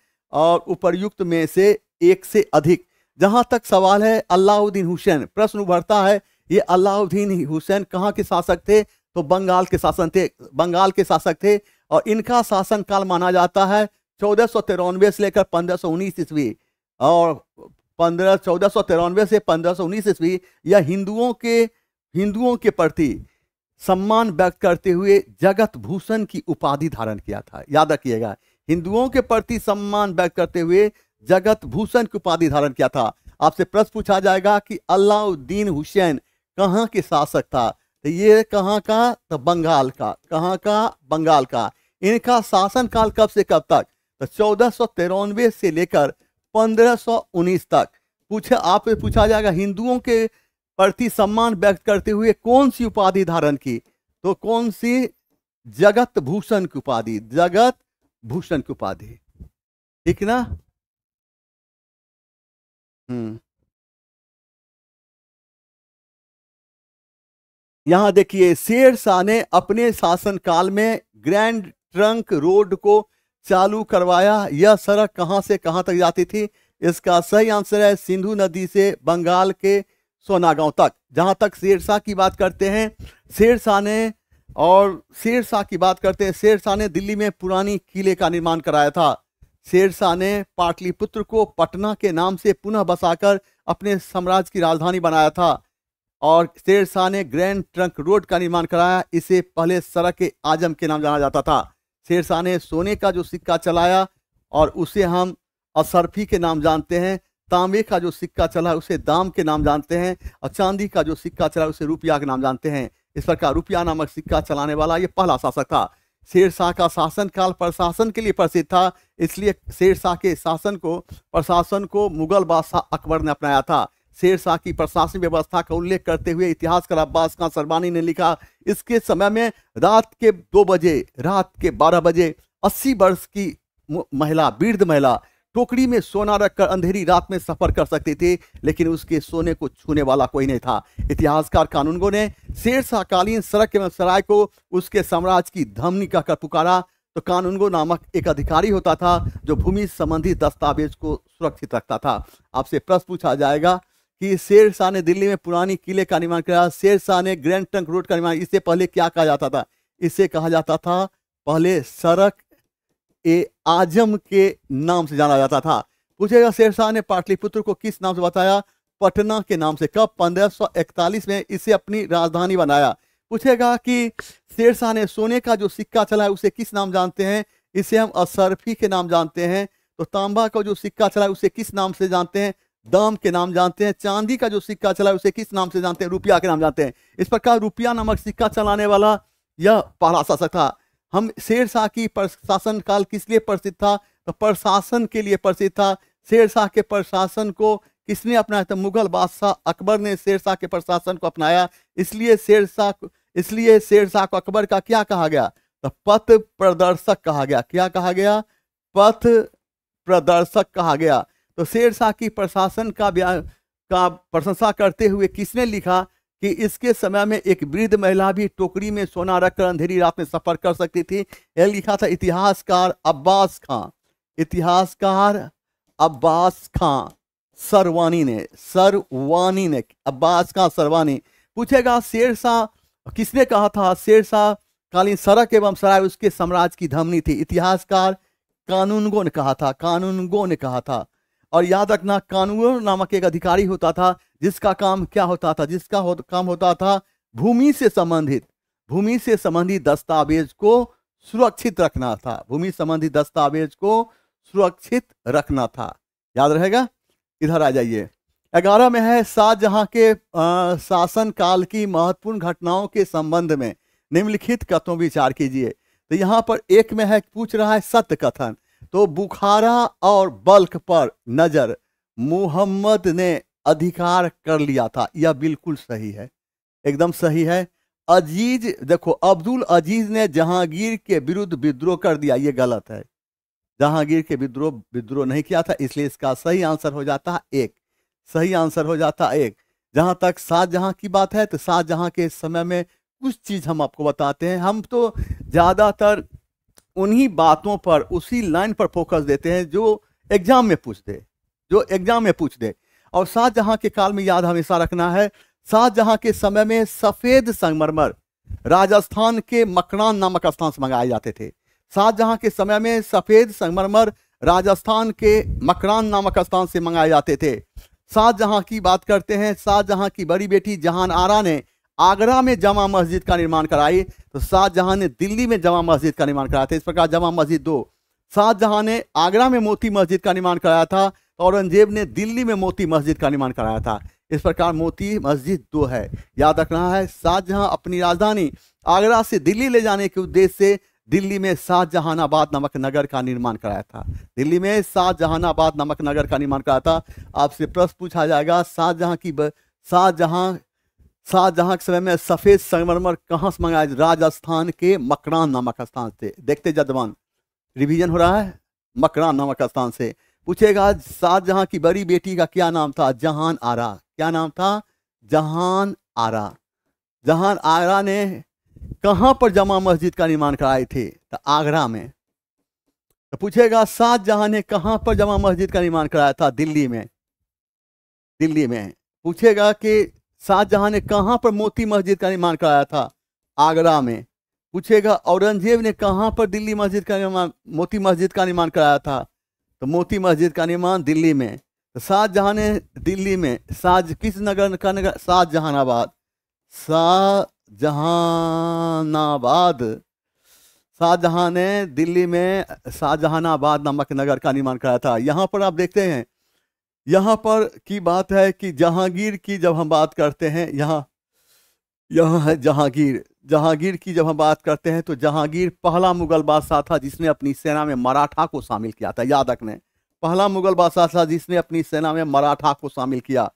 और उपरयुक्त में से एक से अधिक जहां तक सवाल है अलाउद्दीन हुसैन प्रश्न उभरता है ये अलाउद्दीन हुसैन कहाँ के शासक थे तो बंगाल के शासन थे बंगाल के शासक थे और इनका शासनकाल माना जाता है चौदह सौ तिरानवे से लेकर पंद्रह सौ उन्नीस ईस्वी और पंद्रह चौदह सौ तिरानवे से पंद्रह सौ उन्नीस ईस्वी यह हिंदुओं के हिंदुओं के प्रति सम्मान व्यक्त करते हुए जगत भूषण की उपाधि धारण किया था याद रखिएगा हिंदुओं के प्रति सम्मान व्यक्त करते हुए जगत भूषण की उपाधि धारण किया था आपसे प्रश्न पूछा जाएगा कि अलाउद्दीन हुसैन कहाँ के शासक था तो ये कहाँ का तो बंगाल का कहाँ का बंगाल का इनका शासनकाल कब से कब तक तो चौदह सौ तिरानवे से लेकर पंद्रह सौ उन्नीस तक पूछे आप पूछा जाएगा हिंदुओं के प्रति सम्मान व्यक्त करते हुए कौन सी उपाधि धारण की तो कौन सी जगत भूषण की उपाधि जगत भूषण की उपाधि ठीक ना हम्म यहां देखिए शेर शाह ने अपने शासन काल में ग्रैंड ट्रंक रोड को चालू करवाया यह सड़क कहां से कहां तक जाती थी इसका सही आंसर है सिंधु नदी से बंगाल के सोनागांव तक जहां तक शेरशाह की बात करते हैं शेरशाह ने और शेरशाह की बात करते हैं शेरशाह ने दिल्ली में पुरानी किले का निर्माण कराया था शेरशाह ने पाटलिपुत्र को पटना के नाम से पुनः बसाकर अपने साम्राज्य की राजधानी बनाया था और शेरशाह ने ग्रैंड ट्रंक रोड का निर्माण कराया इसे पहले सड़क आजम के नाम जाना जाता था शेरशाह ने सोने का जो सिक्का चलाया और उसे हम असरफी के नाम जानते हैं तांबे का जो सिक्का चला है उसे दाम के नाम जानते हैं और चांदी का जो सिक्का चला है उसे रुपया के नाम जानते हैं इस प्रकार रुपया नामक सिक्का चलाने वाला ये पहला शासक था शेरशाह का शासन काल प्रशासन के लिए प्रसिद्ध था इसलिए शेरशाह के शासन को प्रशासन को मुगल बादशाह अकबर ने अपनाया था शेरशाह की प्रशासनिक व्यवस्था का उल्लेख करते हुए इतिहासकार अब्बास खान सरबानी ने लिखा इसके समय में रात के दो बजे रात के बारह बजे अस्सी वर्ष की महिला वृद्ध महिला टोकरी में सोना रखकर अंधेरी रात में सफर कर सकते थे लेकिन उसके सोने को छूने वाला कोई नहीं था इतिहासकार कानूनगो ने शाहकालीन सड़क एवं सराय को उसके साम्राज्य की धमनी कहकर पुकारा तो कानूनगो नामक एक अधिकारी होता था जो भूमि संबंधी दस्तावेज को सुरक्षित रखता था आपसे प्रश्न पूछा जाएगा कि शेर शाह ने दिल्ली में पुरानी किले का निर्माण किया शेर शाह ने ग्रैंड ट्रंक रोड का निर्माण इससे पहले क्या कहा जाता था इसे कहा जाता था पहले सड़क ए आजम के नाम से जाना जाता था पूछेगा शेरशाह ने पाटलिपुत्र को किस नाम से बताया पटना के नाम से कब 1541 में इसे अपनी राजधानी बनाया पूछेगा कि शेरशाह ने सोने का जो सिक्का चला है उसे किस नाम जानते हैं इसे हम असरफी के नाम जानते हैं तो तांबा का जो सिक्का चला है उसे किस नाम से जानते हैं दाम के नाम जानते हैं चांदी का जो सिक्का चला है उसे किस नाम से जानते हैं रुपया के नाम जानते हैं इस प्रकार रुपया नामक सिक्का चलाने वाला यह पहला शासक था हम शेर शाह की प्रशासन काल किस लिए प्रसिद्ध था तो प्रशासन के लिए प्रसिद्ध था शेर शाह के प्रशासन को किसने अपनाया था मुगल बादशाह अकबर ने शेर शाह के प्रशासन को अपनाया इसलिए शेर शाह इसलिए शेर शाह को अकबर का क्या कहा गया तो पथ प्रदर्शक कहा गया क्या कहा गया पथ प्रदर्शक कहा गया तो शेर शाह की प्रशासन का का प्रशंसा करते हुए किसने लिखा कि इसके समय में एक वृद्ध महिला भी टोकरी में सोना रखकर अंधेरी रात में सफर कर सकती थी यह लिखा था इतिहासकार अब्बास खां इतिहासकार अब्बास खां सरवानी ने सरवानी ने अब्बास खां सरवानी पूछेगा शेर शाह किसने कहा था शेर शाह कालीन सड़क एवं सराय उसके साम्राज्य की धमनी थी इतिहासकार कानूनगो ने कहा था कानूनगो ने कहा था और याद रखना कानून नामक एक अधिकारी होता था जिसका काम क्या होता था जिसका हो, काम होता था भूमि से संबंधित भूमि से संबंधित दस्तावेज को सुरक्षित रखना था भूमि संबंधित दस्तावेज को सुरक्षित रखना था याद रहेगा इधर आ जाइए ग्यारह में है शाहजहां के शासन काल की महत्वपूर्ण घटनाओं के संबंध में निम्नलिखित कथों विचार कीजिए तो यहाँ पर एक में है पूछ रहा है सत्य कथन तो बुखारा और बल्क पर नज़र मुहम्मद ने अधिकार कर लिया था यह बिल्कुल सही है एकदम सही है अजीज देखो अब्दुल अजीज ने जहांगीर के विरुद्ध विद्रोह कर दिया ये गलत है जहांगीर के विद्रोह विद्रोह नहीं किया था इसलिए इसका सही आंसर हो जाता है एक सही आंसर हो जाता है एक जहां तक शाहजहां की बात है तो शाहजहां के समय में कुछ चीज हम आपको बताते हैं हम तो ज्यादातर उन्हीं बातों पर उसी लाइन पर फोकस देते हैं जो एग्जाम में पूछ दे जो एग्जाम में पूछ दे और शाहजहां के काल में याद हमेशा रखना है शाहजहां के समय में सफेद संगमरमर राजस्थान के मकरान नामक स्थान से मंगाए जाते थे शाहजहां के समय में सफेद संगमरमर राजस्थान के मकरान नामक स्थान से मंगाए जाते थे शाहजहां की बात करते हैं शाहजहां की बड़ी बेटी जहान आरा ने आगरा में जामा मस्जिद का निर्माण कराई तो शाहजहां ने दिल्ली में जामा मस्जिद का निर्माण कराया था इस प्रकार जामा मस्जिद दो शाहजहां ने आगरा में मोती मस्जिद का निर्माण कराया था तो औरंगजेब ने दिल्ली में मोती मस्जिद का निर्माण कराया था इस प्रकार मोती मस्जिद दो है याद रखना है शाहजहां अपनी राजधानी आगरा से दिल्ली ले जाने के उद्देश्य से दिल्ली में शाहजहानाबाद नमक नगर का निर्माण कराया था दिल्ली में शाहजहानाबाद नमक नगर का निर्माण कराया था आपसे प्रश्न पूछा जाएगा शाहजहां की शाहजहां शाहजहां के समय में सफेद संगमरमर कहाँ से मंगाया राजस्थान के मकरान नामक स्थान से देखते जदवान रिवीजन हो रहा है मकरान नामक स्थान से पूछेगा शाहजहां की बड़ी बेटी का क्या नाम था जहान आरा क्या नाम था जहान आरा जहान आरा ने कहाँ पर जमा मस्जिद का निर्माण कराए थे तो आगरा में तो पूछेगा शाहजहां ने कहाँ पर जमा मस्जिद का निर्माण कराया था दिल्ली में दिल्ली में पूछेगा कि शाहजहां ने कहाँ पर मोती मस्जिद का निर्माण कराया था आगरा में पूछेगा औरंगजेब ने कहाँ पर दिल्ली मस्जिद का निर्माण मोती मस्जिद का निर्माण कराया था तो मोती मस्जिद का निर्माण दिल्ली में तो शाहजहां ने दिल्ली में शाह किस नगर का नगर शाहजहानाबाद शाहजहानाबाद शाहजहां ने दिल्ली में शाहजहानाबाद नामक नगर का निर्माण कराया था यहाँ पर आप देखते हैं यहाँ पर की बात है कि जहांगीर की जब हम बात करते हैं यहाँ यहाँ है जहांगीर जहांगीर की जब हम बात करते हैं तो जहांगीर पहला मुगल बादशाह था जिसने अपनी सेना में मराठा को शामिल किया था याद रखने पहला मुगल बादशाह था जिसने अपनी सेना में मराठा को शामिल किया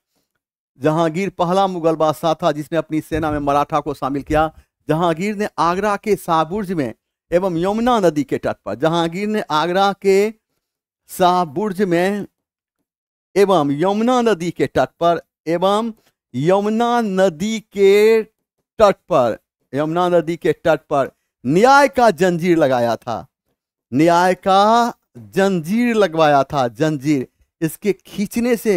जहांगीर पहला मुगल बादशाह था जिसने अपनी सेना में मराठा को शामिल किया जहांगीर ने आगरा के साबुर्ज में एवं यमुना नदी के तट पर जहांगीर ने आगरा के साबुर्ज में एवं यमुना नदी के तट पर एवं यमुना नदी के तट पर यमुना नदी के तट पर न्याय का जंजीर लगाया था न्याय का जंजीर लगवाया था जंजीर इसके खींचने से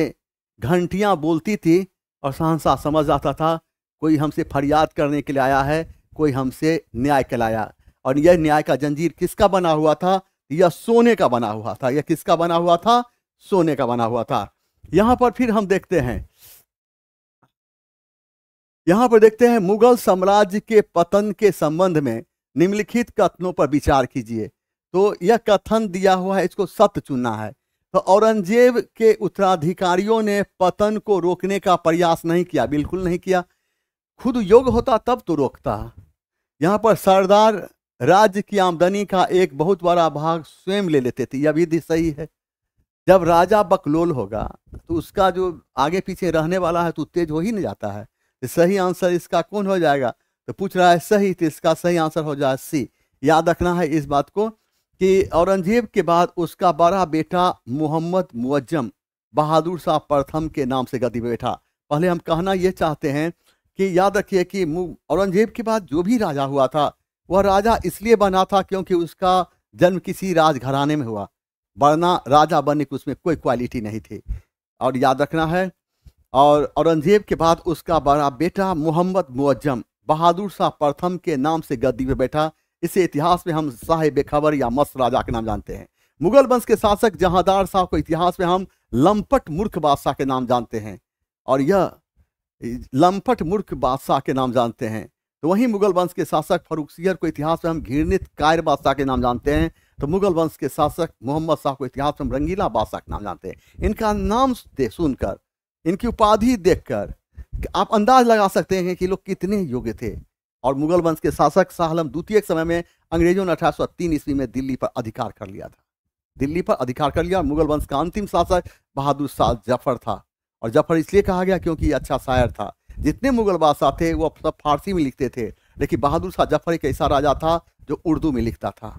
घंटियां बोलती थी और सहनसा समझ आता था कोई हमसे फरियाद करने के लिए आया है कोई हमसे न्याय के लाया और यह न्याय का जंजीर किसका बना हुआ था यह सोने का बना हुआ था यह किसका बना हुआ था सोने का बना हुआ था यहां पर फिर हम देखते हैं यहां पर देखते हैं मुगल साम्राज्य के पतन के संबंध में निम्नलिखित कथनों पर विचार कीजिए तो यह कथन दिया हुआ है इसको सत्य चुनना है तो औरंगजेब के उत्तराधिकारियों ने पतन को रोकने का प्रयास नहीं किया बिल्कुल नहीं किया खुद योग होता तब तो रोकता यहाँ पर सरदार राज्य की आमदनी का एक बहुत बड़ा भाग स्वयं ले लेते थे यह भी सही है जब राजा बकलोल होगा तो उसका जो आगे पीछे रहने वाला है तो तेज हो ही नहीं जाता है तो सही आंसर इसका कौन हो जाएगा तो पूछ रहा है सही तो इसका सही आंसर हो जाए सी याद रखना है इस बात को कि औरंगजेब के बाद उसका बड़ा बेटा मोहम्मद मुअज्जम बहादुर शाह प्रथम के नाम से गति बैठा पहले हम कहना ये चाहते हैं कि याद रखिए कि औरंगजेब के बाद जो भी राजा हुआ था वह राजा इसलिए बना था क्योंकि उसका जन्म किसी राजघराने में हुआ वरना राजा बनने की उसमें कोई क्वालिटी नहीं थी और याद रखना है और औरंगजेब के बाद उसका बड़ा बेटा मोहम्मद मुअज्जम बहादुर शाह प्रथम के नाम से गद्दी पर बैठा इसे इतिहास में हम शाह बेखबर या मस्त राजा के नाम जानते हैं मुगल वंश के शासक जहादार शाह को इतिहास में हम लंपट मूर्ख बादशाह के नाम जानते हैं और यह लंपट मूर्ख बादशाह के नाम जानते हैं तो वहीं मुगल वंश के शासक फरूख सियर को इतिहास में हम घृणित कायर बादशाह के नाम जानते हैं तो मुगल वंश के शासक मोहम्मद शाह को इतिहास में रंगीला बादशाह का नाम जानते हैं इनका नाम सुनकर इनकी उपाधि देखकर आप अंदाज लगा सकते हैं कि लोग कितने योग्य थे और मुगल वंश के शासक शाहलम द्वितीय के समय में अंग्रेजों ने अठारह ईस्वी में दिल्ली पर अधिकार कर लिया था दिल्ली पर अधिकार कर लिया और मुगल वंश का अंतिम शासक बहादुर शाह जफर था और जफर इसलिए कहा गया क्योंकि अच्छा शायर था जितने मुगल बादशाह थे वो सब फारसी में लिखते थे लेकिन बहादुर शाह जफर एक ऐसा राजा था जो उर्दू में लिखता था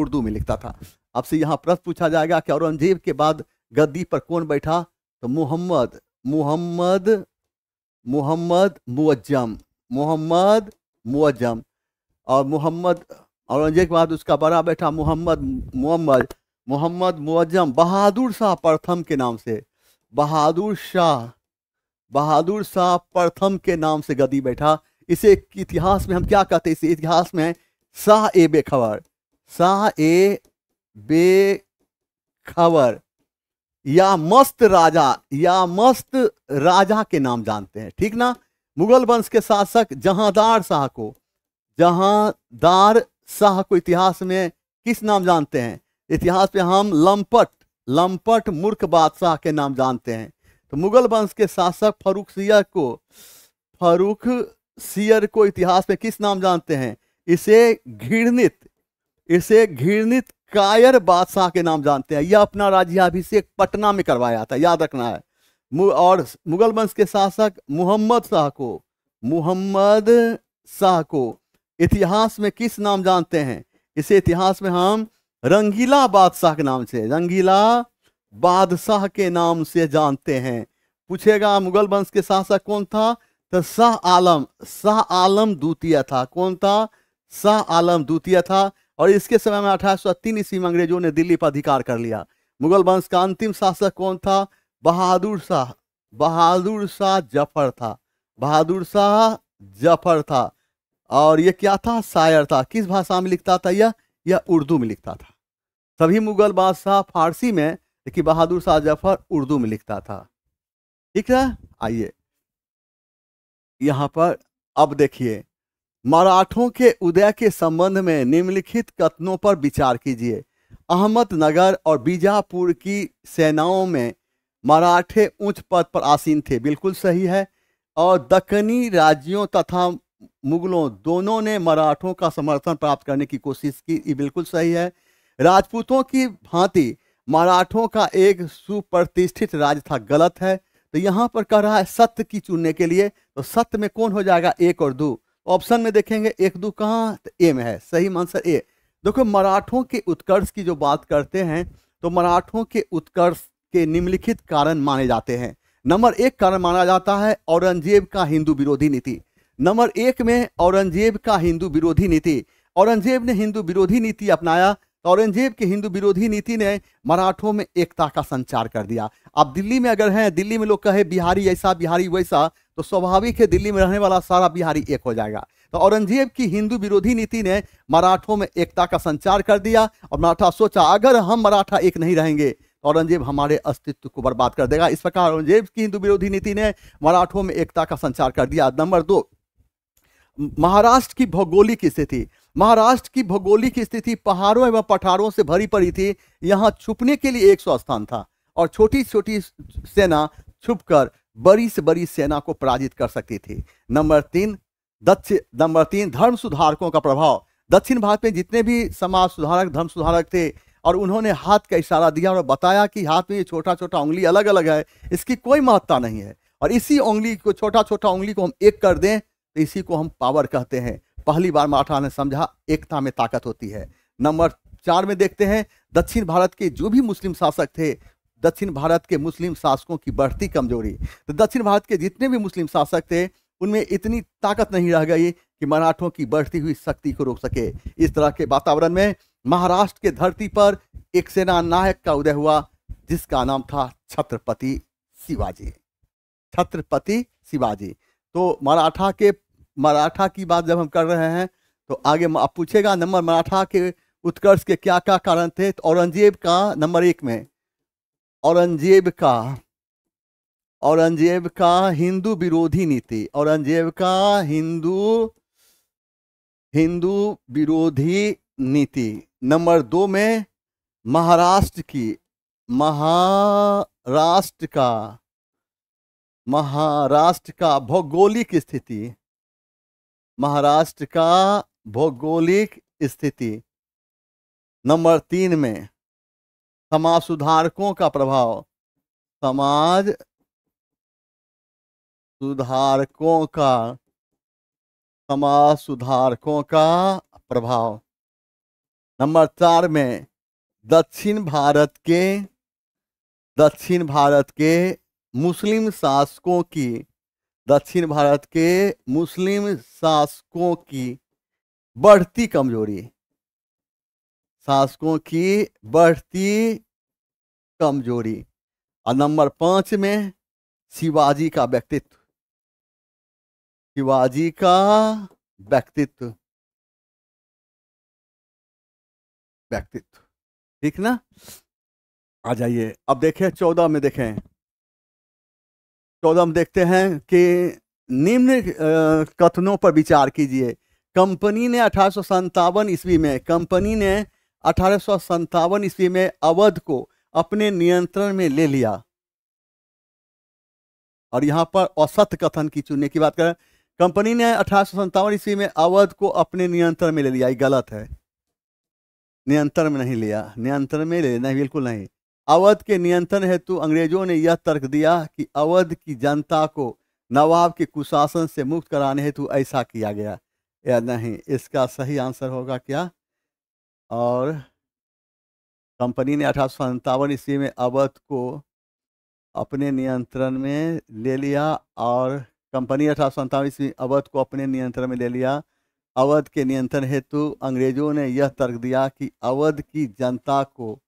उर्दू में लिखता था आपसे यहाँ प्रश्न पूछा जाएगा कि औरंगजेब के बाद गद्दी पर कौन बैठा तो मोहम्मद मोहम्मद मोहम्मद मुअज्जम मोहम्मद मुअज्जम और मोहम्मद औरंगजेब के बाद उसका बड़ा बेटा मोहम्मद मोहम्मद मोहम्मद मुअज्जम बहादुर शाह प्रथम के नाम से बहादुर शाह बहादुर शाह प्रथम के नाम से गद्दी बैठा इसे इतिहास में हम क्या कहते हैं इसे इतिहास में शाह ए बेखबर सा ए बेखबर या मस्त राजा या मस्त राजा के नाम जानते हैं ठीक ना मुगल वंश के शासक जहादार शाह को जहादार शाह को इतिहास में किस नाम जानते हैं इतिहास में हम लंपट लंपट मूर्ख बादशाह के नाम जानते हैं तो मुगल वंश के शासक फरूख सियर को फरूख सियर को इतिहास में किस नाम जानते हैं इसे घृणित इसे घृणित कायर बादशाह के नाम जानते हैं यह अपना राज्याभिषेक पटना में करवाया था याद रखना है और मुगल वंश के शासक मुहम्मद शाह को मुहम्मद शाह को इतिहास में किस नाम जानते हैं इसे इतिहास में हम रंगीला बादशाह के नाम से रंगीला बादशाह के नाम से जानते हैं पूछेगा मुगल वंश के शासक कौन था तो शाह आलम शाह आलम द्वितीय था कौन था शाह आलम द्वितीय था और इसके समय में अठारह सौ ईस्वी में अंग्रेजों ने दिल्ली पर अधिकार कर लिया मुगल वंश का अंतिम शासक कौन था बहादुर शाह बहादुर शाह जफर था बहादुर शाह जफर था और ये क्या था शायर था किस भाषा में लिखता था यह यह उर्दू में लिखता था सभी मुगल बादशाह फारसी में लेकिन बहादुर शाह जफर उर्दू में लिखता था ठीक है आइए यहाँ पर अब देखिए मराठों के उदय के संबंध में निम्नलिखित कथनों पर विचार कीजिए अहमदनगर और बीजापुर की सेनाओं में मराठे उच्च पद पर आसीन थे बिल्कुल सही है और दक्कनी राज्यों तथा मुगलों दोनों ने मराठों का समर्थन प्राप्त करने की कोशिश की ये बिल्कुल सही है राजपूतों की भांति मराठों का एक सुप्रतिष्ठित राज्य था गलत है तो यहाँ पर कह रहा है सत्य की चुनने के लिए तो सत्य में कौन हो जाएगा एक और दो ऑप्शन में देखेंगे एक दो कहाँ तो ए में है सही आंसर ए देखो मराठों के उत्कर्ष की जो बात करते हैं तो मराठों के उत्कर्ष के निम्नलिखित कारण माने जाते हैं नंबर एक कारण माना जाता है औरंगजेब का हिंदू विरोधी नीति नंबर एक में औरंगजेब का हिंदू विरोधी नीति औरंगजेब ने हिंदू विरोधी नीति अपनाया तो औरंगजेब के हिंदू विरोधी नीति ने मराठों में एकता का संचार कर दिया आप दिल्ली में अगर हैं दिल्ली में लोग कहे बिहारी ऐसा बिहारी वैसा तो स्वाभाविक है दिल्ली में रहने वाला सारा बिहारी एक हो जाएगा तो औरंगजेब की हिंदू विरोधी नीति ने मराठों में एकता का संचार कर दिया और मराठा सोचा अगर हम मराठा एक नहीं रहेंगे तो औरंगजेब हमारे अस्तित्व को बर्बाद कर देगा इस प्रकार औरंगजेब की हिंदू विरोधी नीति ने मराठों में एकता का संचार कर दिया नंबर दो महाराष्ट्र की भौगोलिक स्थिति महाराष्ट्र की भौगोलिक स्थिति पहाड़ों एवं पठारों से भरी पड़ी थी यहाँ छुपने के लिए एक सौ स्थान था और छोटी छोटी सेना छुपकर बड़ी से बड़ी सेना को पराजित कर सकते थे नंबर तीन दक्षिण नंबर तीन धर्म सुधारकों का प्रभाव दक्षिण भारत में जितने भी समाज सुधारक धर्म सुधारक थे और उन्होंने हाथ का इशारा दिया और बताया कि हाथ में ये छोटा छोटा उंगली अलग अलग है इसकी कोई महत्ता नहीं है और इसी उंगली को छोटा छोटा उंगली को हम एक कर दें तो इसी को हम पावर कहते हैं पहली बार माठा ने समझा एकता में ताकत होती है नंबर चार में देखते हैं दक्षिण भारत के जो भी मुस्लिम शासक थे दक्षिण भारत के मुस्लिम शासकों की बढ़ती कमजोरी तो दक्षिण भारत के जितने भी मुस्लिम शासक थे उनमें इतनी ताकत नहीं रह गई कि मराठों की बढ़ती हुई शक्ति को रोक सके इस तरह के वातावरण में महाराष्ट्र के धरती पर एक सेना नायक का उदय हुआ जिसका नाम था छत्रपति शिवाजी छत्रपति शिवाजी तो मराठा के मराठा की बात जब हम कर रहे हैं तो आगे आप पूछेगा नंबर मराठा के उत्कर्ष के क्या क्या कारण थे तो औरंगजेब का नंबर एक में औरंगजेब का औरंगजेब का हिंदू विरोधी नीति औरंगजेब का हिंदू हिंदू विरोधी नीति नंबर दो में महाराष्ट्र की महाराष्ट्र का महाराष्ट्र का भौगोलिक स्थिति महाराष्ट्र का भौगोलिक स्थिति नंबर तीन में समाज सुधारकों का प्रभाव समाज सुधारकों का समाज सुधारकों का प्रभाव नंबर चार में दक्षिण भारत के दक्षिण भारत के मुस्लिम शासकों की दक्षिण भारत के मुस्लिम शासकों की बढ़ती कमजोरी शासकों की बढ़ती कमजोरी और नंबर पांच में शिवाजी का व्यक्तित्व शिवाजी का व्यक्तित्व व्यक्तित्व ठीक ना आ जाइए अब देखें चौदह में देखें चौदह में देखते हैं कि निम्न कथनों पर विचार कीजिए कंपनी ने अठारह ईस्वी में कंपनी ने अठारह ईस्वी में अवध को अपने नियंत्रण में ले लिया और यहाँ पर औसत कथन की चुनने की बात करें कंपनी ने अठारह ईस्वी में अवध को अपने नियंत्रण में ले लिया ये गलत है नियंत्रण में नहीं लिया नियंत्रण में ले नहीं बिल्कुल नहीं अवध के नियंत्रण हेतु अंग्रेजों ने यह तर्क दिया कि अवध की जनता को नवाब के कुशासन से मुक्त कराने हेतु ऐसा किया गया या नहीं इसका सही आंसर होगा क्या और कंपनी ने अठारह सौ सत्तावन ईस्वी में अवध को अपने नियंत्रण में ले लिया और कंपनी अठारह सौ ईस्वी अवध को अपने नियंत्रण में ले लिया अवध के नियंत्रण हेतु अंग्रेजों ने यह तर्क दिया कि अवध की जनता को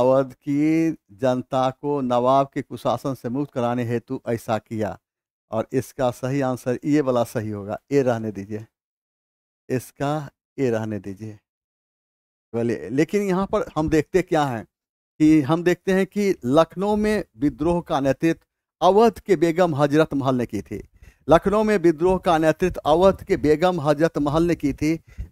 अवध की जनता को नवाब के कुशासन से मुक्त कराने हेतु ऐसा किया और इसका सही आंसर ये वाला सही होगा ए रहने दीजिए इसका ए रहने दीजिए पहले लेकिन यहाँ पर हम देखते क्या हैं कि हम देखते हैं कि लखनऊ में विद्रोह का नेतृत्व अवध के बेगम हजरत महल ने की थी लखनऊ में विद्रोह का नेतृत्व अवध के बेगम हजरत महल ने की थी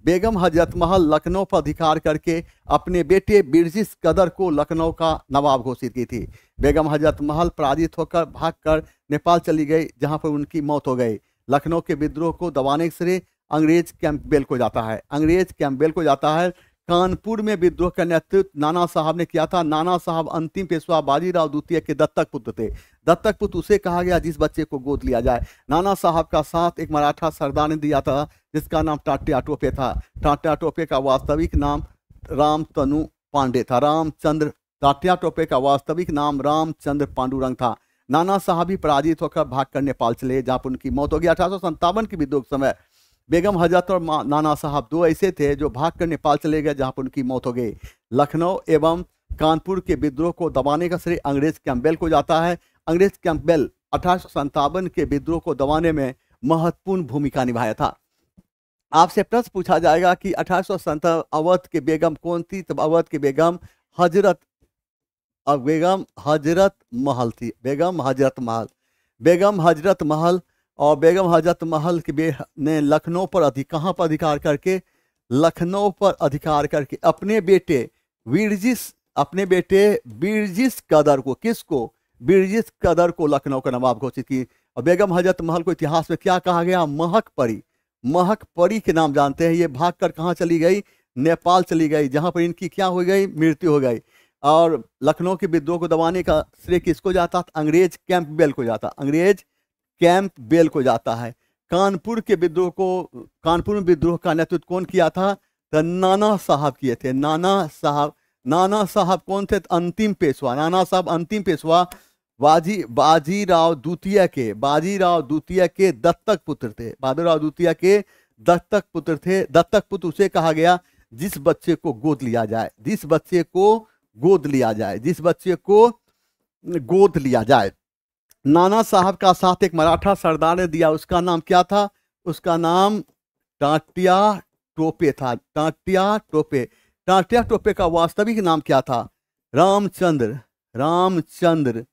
बेगम हजरत महल लखनऊ पर अधिकार करके अपने बेटे बिरजिस कदर को लखनऊ का नवाब घोषित की थी बेगम हजरत महल पराजित होकर भागकर नेपाल चली गई जहां पर उनकी मौत हो गई लखनऊ के विद्रोह को दबाने के श्रेय अंग्रेज कैंपबेल को जाता है अंग्रेज कैंपबेल को जाता है कानपुर में विद्रोह का नेतृत्व नाना साहब ने किया था नाना साहब अंतिम पेशवा बाजीराव द्वितीय के दत्तक पुत्र थे दत्तक पुत्र उसे कहा गया जिस बच्चे को गोद लिया जाए नाना साहब का साथ एक मराठा सरदार ने दिया था जिसका नाम टाट्या टोपे था टाट्या टोपे का वास्तविक नाम राम तनु पांडे था रामचंद्र टाटिया टोपे का वास्तविक नाम रामचंद्र पांडुरंग था नाना साहब भी पराजित होकर भाग कर नेपाल चले जहां पर उनकी मौत हो गई अठारह की विद्रोह समय बेगम हजरत और नाना साहब दो ऐसे थे जो भागकर नेपाल चले गए जहां पर उनकी मौत हो गई लखनऊ एवं कानपुर के विद्रोह को दबाने का श्रेय अंग्रेज कैंपबेल को जाता है अंग्रेज कैंपबेल अठारह के विद्रोह को दबाने में महत्वपूर्ण भूमिका निभाया था आपसे प्रश्न पूछा जाएगा कि अठारह अवध के बेगम कौन थी तब अवध के बेगम हजरत अब बेगम हजरत महल थी बेगम हजरत महल बेगम हजरत महल और बेगम हजरत महल के ने लखनऊ पर अधिक कहाँ पर अधिकार करके लखनऊ पर अधिकार करके अपने बेटे वीरजिस अपने बेटे बीरजिस कदर को किसको बीरजिस कदर को लखनऊ का नवाब घोषित की और बेगम हजरत महल को इतिहास में क्या कहा गया महक परी महक परी के नाम जानते हैं ये भाग कर कहाँ चली गई नेपाल चली गई जहाँ पर इनकी क्या हो गई मृत्यु हो गई और लखनऊ के विद्रोह को दबाने का श्रेय किसको जाता अंग्रेज बेल को जाता अंग्रेज कैंप बेल को जाता है कानपुर के विद्रोह को कानपुर में विद्रोह का नेतृत्व कौन किया था तो नाना साहब किए थे नाना साहब नाना साहब कौन थे अंतिम पेशवा नाना साहब अंतिम पेशवा बाजी बाजीराव द्वितीय के बाजीराव द्वितीय के दत्तक पुत्र थे बाजीराव द्वितीय के दत्तक पुत्र थे दत्तक पुत्र उसे कहा गया जिस बच्चे को गोद लिया जाए जिस बच्चे को गोद लिया जाए जिस बच्चे को गोद लिया जाए नाना साहब का साथ एक मराठा सरदार ने दिया उसका नाम क्या था उसका नाम टाटिया टोपे था टाटिया टोपे टाटिया टोपे का वास्तविक नाम क्या था रामचंद्र रामचंद्र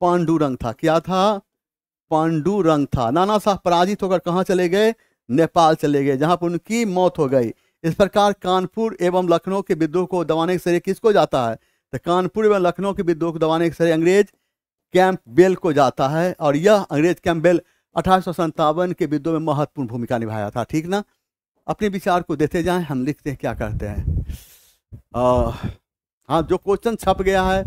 पांडुरंग था क्या था पांडुरंग था नाना साहब पराजित होकर कहाँ चले गए नेपाल चले गए जहाँ पर उनकी मौत हो गई इस प्रकार कानपुर एवं लखनऊ के विद्रोह को दबाने के श्रेय किसको जाता है तो कानपुर एवं लखनऊ के विद्रोह को दबाने के श्रेय अंग्रेज कैंप बेल को जाता है और यह अंग्रेज कैंप बेल अठारह के विद्रोह में महत्वपूर्ण भूमिका निभाया था ठीक ना अपने विचार को देते जाएं हम लिखते हैं क्या करते हैं हाँ जो क्वेश्चन छप गया है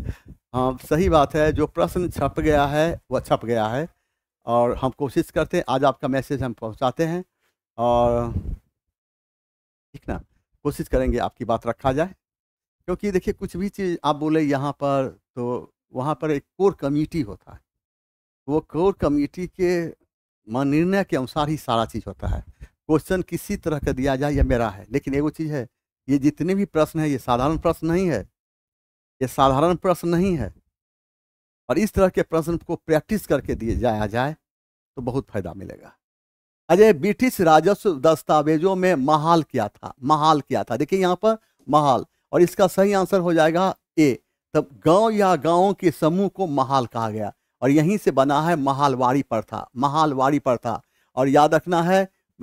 हाँ सही बात है जो प्रश्न छप गया है वह छप गया है और हम कोशिश करते हैं आज आपका मैसेज हम पहुंचाते हैं और ठीक ना कोशिश करेंगे आपकी बात रखा जाए क्योंकि देखिए कुछ भी चीज़ आप बोले यहाँ पर तो वहाँ पर एक कोर कमेटी होता है वो कोर कमेटी के निर्णय के अनुसार ही सारा चीज़ होता है क्वेश्चन किसी तरह का दिया जाए यह मेरा है लेकिन एगो चीज़ है ये जितने भी प्रश्न है ये साधारण प्रश्न नहीं है ये साधारण प्रश्न नहीं है और इस तरह के प्रश्न को प्रैक्टिस करके दिए जाया जाए तो बहुत फायदा मिलेगा अजय ब्रिटिश राजस्व दस्तावेजों में महाल किया था महाल किया था देखिए यहाँ पर महाल और इसका सही आंसर हो जाएगा ए तब गांव या गांवों के समूह को महाल कहा गया और यहीं से बना है महालवाड़ी प्रथा महालवाड़ी प्रथा और याद रखना है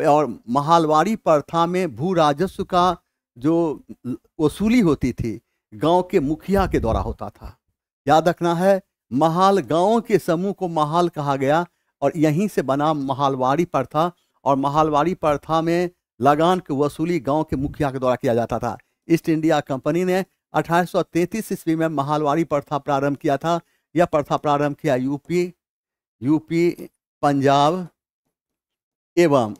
और महालवाड़ी प्रथा में भू राजस्व का जो वसूली होती थी गांव के मुखिया के द्वारा होता था याद रखना है महाल गांवों के समूह को महाल कहा गया और यहीं से बना महालवाड़ी प्रथा और महालवाड़ी प्रथा में लगान की वसूली गांव के मुखिया के द्वारा किया जाता था ईस्ट इंडिया कंपनी ने 1833 ईस्वी में महालवाड़ी प्रथा प्रारंभ किया था यह प्रथा प्रारंभ किया यूपी यूपी पंजाब एवं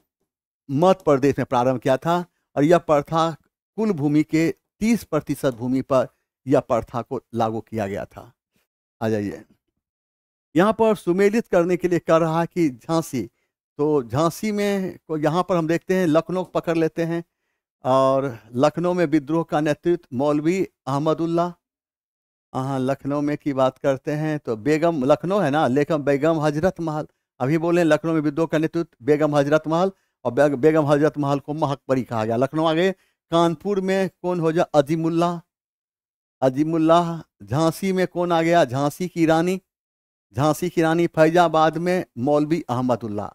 मध्य प्रदेश में प्रारंभ किया था और यह प्रथा कुल भूमि के 30 प्रतिशत भूमि पर यह प्रथा को लागू किया गया था आ जाइए यहाँ पर सुमेलित करने के लिए कह रहा है कि झांसी तो झांसी में को यहाँ पर हम देखते हैं लखनऊ पकड़ लेते हैं और लखनऊ में विद्रोह का नेतृत्व मौलवी अहमदुल्ला हाँ लखनऊ में की बात करते हैं तो बेगम लखनऊ है ना लेखम बेगम हजरत महल अभी बोले लखनऊ में विद्रोह का नेतृत्व बेगम हजरत महल और बेगम हजरत महल को महकबरी कहा गया लखनऊ आ गए कानपुर में कौन हो जा अजीमुल्ला अजीमुल्ला झांसी में कौन आ गया झांसी की रानी झांसी की रानी फैजाबाद में मौलवी अहमदुल्ला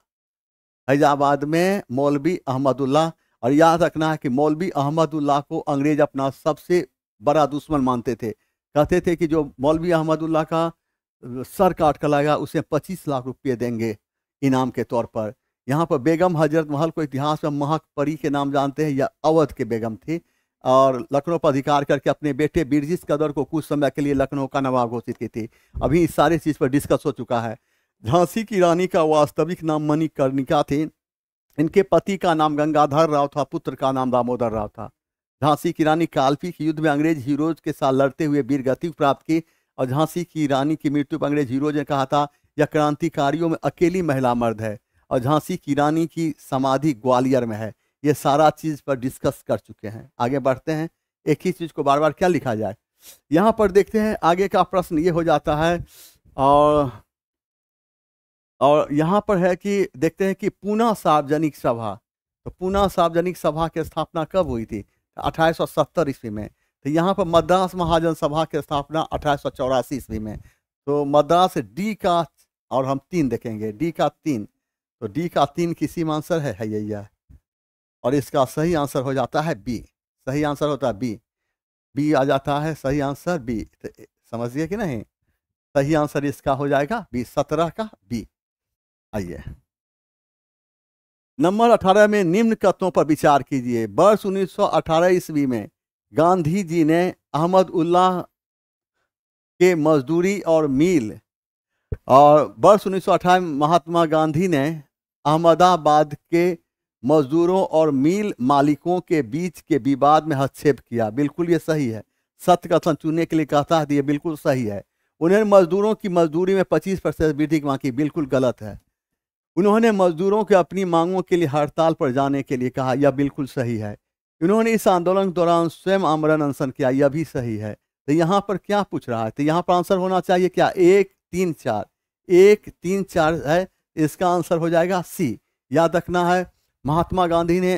फैजाबाद में मौलवी अहमदुल्ला और याद रखना है कि मौलवी अहमदुल्ला को अंग्रेज अपना सबसे बड़ा दुश्मन मानते थे कहते थे कि जो मौलवी अहमदुल्ला का सर काट कर लाएगा उसे पच्चीस लाख रुपये देंगे इनाम के तौर पर यहाँ पर बेगम हजरत महल को इतिहास में महक परी के नाम जानते हैं या अवध के बेगम थी और लखनऊ पर अधिकार करके अपने बेटे बिरजिस कदर को कुछ समय के लिए लखनऊ का नवाब घोषित की थी अभी इस सारे चीज़ पर डिस्कस हो चुका है झांसी की रानी का वास्तविक नाम मणिकर्णिका थी इनके पति का नाम गंगाधर राव था पुत्र का नाम दामोदर राव था झांसी की रानी काल्पी के युद्ध में अंग्रेज हीरोज के साथ लड़ते हुए वीर गति प्राप्त की और झांसी की रानी की मृत्यु पर अंग्रेज हीरोज ने कहा था यह क्रांतिकारियों में अकेली महिला मर्द है और झांसी की रानी की समाधि ग्वालियर में है ये सारा चीज़ पर डिस्कस कर चुके हैं आगे बढ़ते हैं एक ही चीज़ को बार बार क्या लिखा जाए यहाँ पर देखते हैं आगे का प्रश्न ये हो जाता है और और यहाँ पर है कि देखते हैं कि पूना सार्वजनिक सभा तो पूना सार्वजनिक सभा की स्थापना कब हुई थी अठारह सौ सत्तर ईस्वी में तो यहाँ पर मद्रास महाजन सभा की स्थापना अठारह सौ चौरासी ईस्वी में तो मद्रास डी का और हम तीन देखेंगे डी का तीन तो डी का तीन किसी में आंसर है हैया और इसका सही आंसर हो जाता है बी सही आंसर होता है बी बी आ जाता है सही आंसर बी तो समझिए कि नहीं सही आंसर इसका हो जाएगा बी सत्रह का बी आइए नंबर 18 में निम्न कथनों पर विचार कीजिए वर्ष 1918 ईस्वी में गांधी जी ने अहमद उल्लाह के मजदूरी और मील और वर्ष 1918 में महात्मा गांधी ने अहमदाबाद के मजदूरों और मील मालिकों के बीच के विवाद में हस्तक्षेप किया बिल्कुल ये सही है सत्य कथन चुनने के लिए कहता है तो ये बिल्कुल सही है उन्हें मजदूरों की मजदूरी में 25 परसेंट वृद्धि मांगी की बिल्कुल गलत है उन्होंने मजदूरों के अपनी मांगों के लिए हड़ताल पर जाने के लिए कहा यह बिल्कुल सही है उन्होंने इस आंदोलन के दौरान स्वयं आमरण अनशन किया यह भी सही है तो यहाँ पर क्या पूछ रहा है तो यहाँ पर आंसर होना चाहिए क्या एक तीन चार एक तीन चार है इसका आंसर हो जाएगा सी याद रखना है महात्मा गांधी ने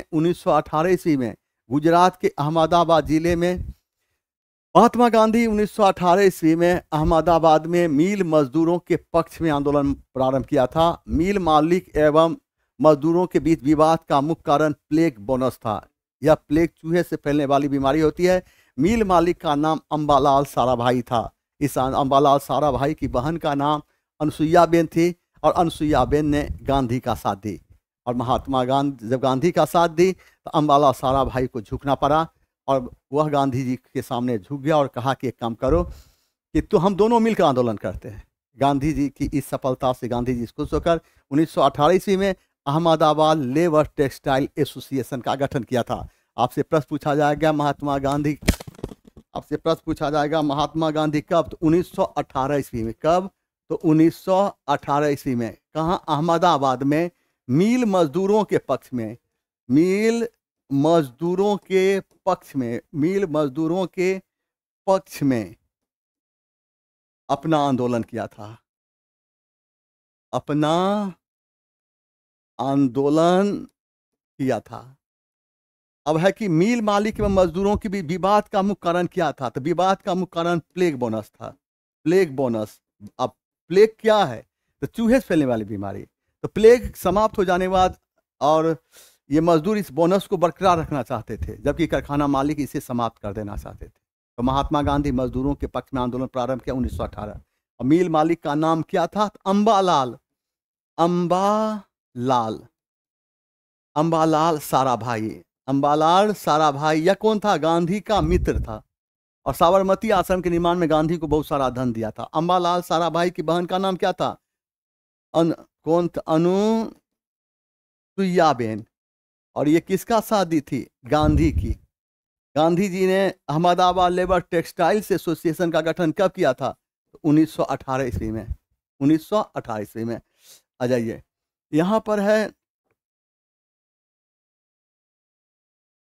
अठारह ईस्वी में गुजरात के अहमदाबाद जिले में महात्मा गांधी 1918 ईस्वी में अहमदाबाद में मील मजदूरों के पक्ष में आंदोलन प्रारंभ किया था मील मालिक एवं मजदूरों के बीच विवाद का मुख्य कारण प्लेग बोनस था यह प्लेग चूहे से फैलने वाली बीमारी होती है मील मालिक का नाम अम्बालाल साराभाई था इस अम्बालाल साराभाई की बहन का नाम अनुसुईयाबेन थी और अनुसुईयाबेन ने गांधी का साथ दी और महात्मा गांधी जब गांधी का साथ दी तो अम्बाला साराभाई को झुकना पड़ा और वह गांधी जी के सामने झुक गया और कहा कि एक काम करो कि तो हम दोनों मिलकर आंदोलन करते हैं गांधी जी की इस सफलता से गांधी जी खुश होकर उन्नीस सौ ईस्वी में अहमदाबाद लेबर टेक्सटाइल एसोसिएशन का गठन किया था आपसे प्रश्न पूछा जाएगा महात्मा गांधी आपसे प्रश्न पूछा जाएगा महात्मा गांधी कब तो 1918 ईस्वी में कब तो 1918 ईस्वी में कहाँ अहमदाबाद में मील मजदूरों के पक्ष में मील मजदूरों के पक्ष में मिल मजदूरों के पक्ष में अपना आंदोलन किया था अपना आंदोलन किया था अब है कि मिल मालिक एवं मजदूरों की भी विवाद का मुख्य कारण क्या था तो विवाद का मुख्य कारण प्लेग बोनस था प्लेग बोनस अब प्लेग क्या है तो चूहे से फैलने वाली बीमारी तो प्लेग समाप्त हो जाने बाद और ये मजदूर इस बोनस को बरकरार रखना चाहते थे जबकि कारखाना मालिक इसे समाप्त कर देना चाहते थे तो महात्मा गांधी मजदूरों के पक्ष में आंदोलन प्रारंभ किया उन्नीस और मिल मालिक का नाम क्या था अम्बा लाल अम्बा लाल अम्बा लाल सारा भाई अम्बा लाल सारा भाई यह कौन था गांधी का मित्र था और साबरमती आश्रम के निर्माण में गांधी को बहुत सारा धन दिया था अम्बा लाल सारा भाई की बहन का नाम क्या था अन कौन था अनु सुयाबेन और ये किसका शादी थी गांधी की गांधी जी ने अहमदाबाद लेबर टेक्सटाइल्स एसोसिएशन का गठन कब किया था 1918 ईस्वी में 1918 ईस्वी में आ जाइए यहाँ पर है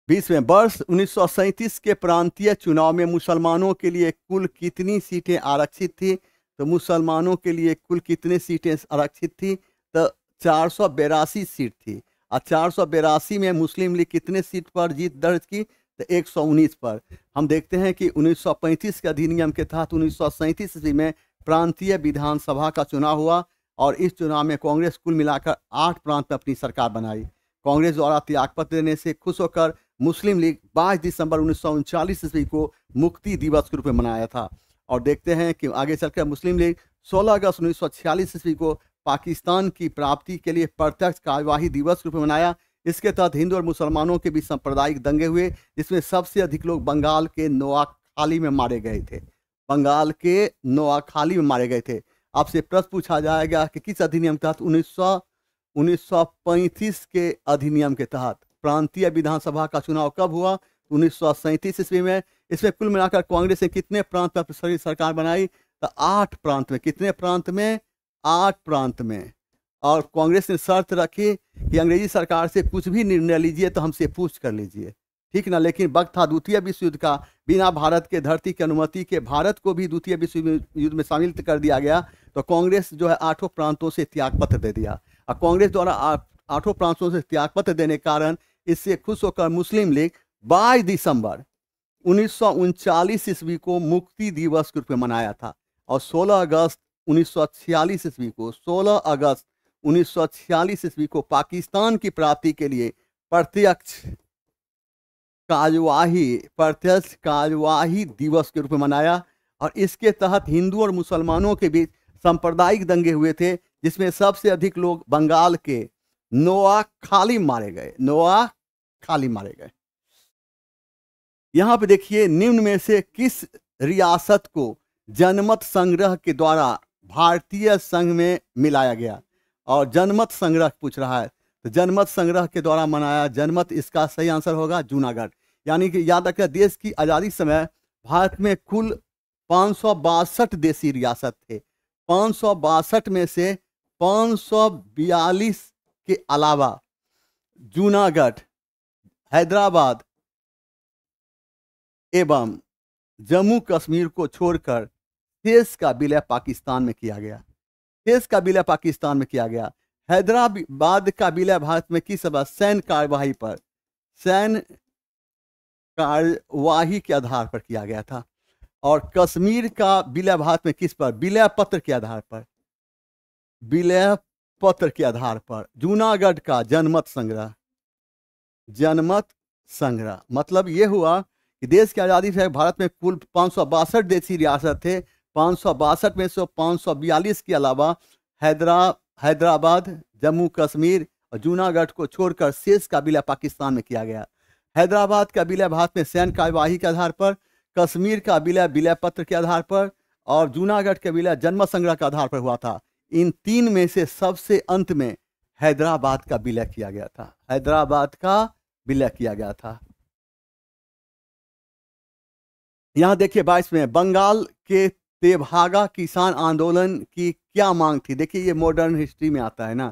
बीसवें वर्ष उन्नीस के प्रांतीय चुनाव में मुसलमानों के लिए कुल कितनी सीटें आरक्षित थी तो मुसलमानों के लिए कुल कितने सीटें आरक्षित थी तो चार सीट थी और चार में मुस्लिम लीग कितने सीट पर जीत दर्ज की तो एक पर हम देखते हैं कि 1935 के अधिनियम के तहत उन्नीस ईस्वी में प्रांतीय विधानसभा का चुनाव हुआ और इस चुनाव में कांग्रेस कुल मिलाकर आठ प्रांत में अपनी सरकार बनाई कांग्रेस द्वारा त्यागपत्र देने से खुश होकर मुस्लिम लीग 22 दिसंबर उन्नीस ईस्वी को मुक्ति दिवस के रूप में मनाया था और देखते हैं कि आगे चलकर मुस्लिम लीग 16 अगस्त उन्नीस ईस्वी को पाकिस्तान की प्राप्ति के लिए प्रत्यक्ष कार्यवाही दिवस रूप में मनाया इसके तहत हिंदू और मुसलमानों के बीच सांप्रदायिक दंगे हुए जिसमें सबसे अधिक लोग बंगाल के नोआखाली में मारे गए थे बंगाल के नोआखाली में मारे गए थे आपसे प्रश्न पूछा जाएगा कि किस अधिनियम के तहत उन्नीस 1935 के अधिनियम के तहत प्रांतीय विधानसभा का चुनाव कब हुआ उन्नीस सौ ईस्वी में इसमें कुल मिलाकर कांग्रेस ने कितने प्रांत में सरकार बनाई तो आठ प्रांत में कितने प्रांत में आठ प्रांत में और कांग्रेस ने शर्त रखी कि अंग्रेजी सरकार से कुछ भी निर्णय लीजिए तो हमसे पूछ कर लीजिए ठीक ना लेकिन वक्त था द्वितीय विश्व युद्ध का बिना भारत के धरती की अनुमति के भारत को भी द्वितीय विश्व युद्ध में शामिल कर दिया गया तो कांग्रेस जो है आठों प्रांतों से त्यागपत्र दे दिया और कांग्रेस द्वारा आठों प्रांतों से त्यागपत्र देने के कारण इससे खुश होकर मुस्लिम लीग बाईस दिसंबर उन्नीस ईस्वी को मुक्ति दिवस के रूप में मनाया था और 16 अगस्त उन्नीस सौ छियालीस ईस्वी को 16 अगस्त उन्नीस सौ छियालीस ईस्वी को पाकिस्तान की प्राप्ति के लिए प्रत्यक्ष कार्यवाही प्रत्यक्ष कार्यवाही दिवस के रूप में मनाया और इसके तहत हिंदू और मुसलमानों के बीच सांप्रदायिक दंगे हुए थे जिसमें सबसे अधिक लोग बंगाल के नोआ खाली मारे गए नोआ खाली मारे गए यहाँ पे देखिए निम्न में से किस रियासत को जनमत संग्रह के द्वारा भारतीय संघ में मिलाया गया और जनमत संग्रह पूछ रहा है तो जनमत संग्रह के द्वारा मनाया जनमत इसका सही आंसर होगा जूनागढ़ यानी कि याद रखें देश की आज़ादी समय भारत में कुल पाँच देसी रियासत थे पाँच में से पाँच के अलावा जूनागढ़ हैदराबाद एवं जम्मू कश्मीर को छोड़कर फेस का विलय पाकिस्तान में किया गया फेस का विलय पाकिस्तान में किया गया हैदराबाद का विलय भारत में किस सभा सैन्य कार्यवाही पर सैन्य कार्यवाही के आधार पर किया गया था और कश्मीर का विलय भारत में किस पर विलय पत्र के आधार पर विलय पत्र के आधार पर जूनागढ़ का जनमत संग्रह जनमत संग्रह मतलब यह हुआ कि देश की आज़ादी से भारत में कुल बासठ देसी रियासत थे पाँच में से पाँच के अलावा हैदरा हैदराबाद जम्मू कश्मीर और जूनागढ़ को छोड़कर शेष का विलय पाकिस्तान में किया गया हैदराबाद का विलय भारत में सैन्य कार्यवाही के आधार पर कश्मीर का विलय विलय पत्र के आधार पर और जूनागढ़ के विलय जन्म संग्रह के आधार पर हुआ था इन तीन में से सबसे अंत में हैदराबाद का विलय किया गया था हैदराबाद का विलय किया गया था यहां देखिए बाईस में बंगाल के तेभागा किसान आंदोलन की क्या मांग थी देखिए ये मॉडर्न हिस्ट्री में आता है ना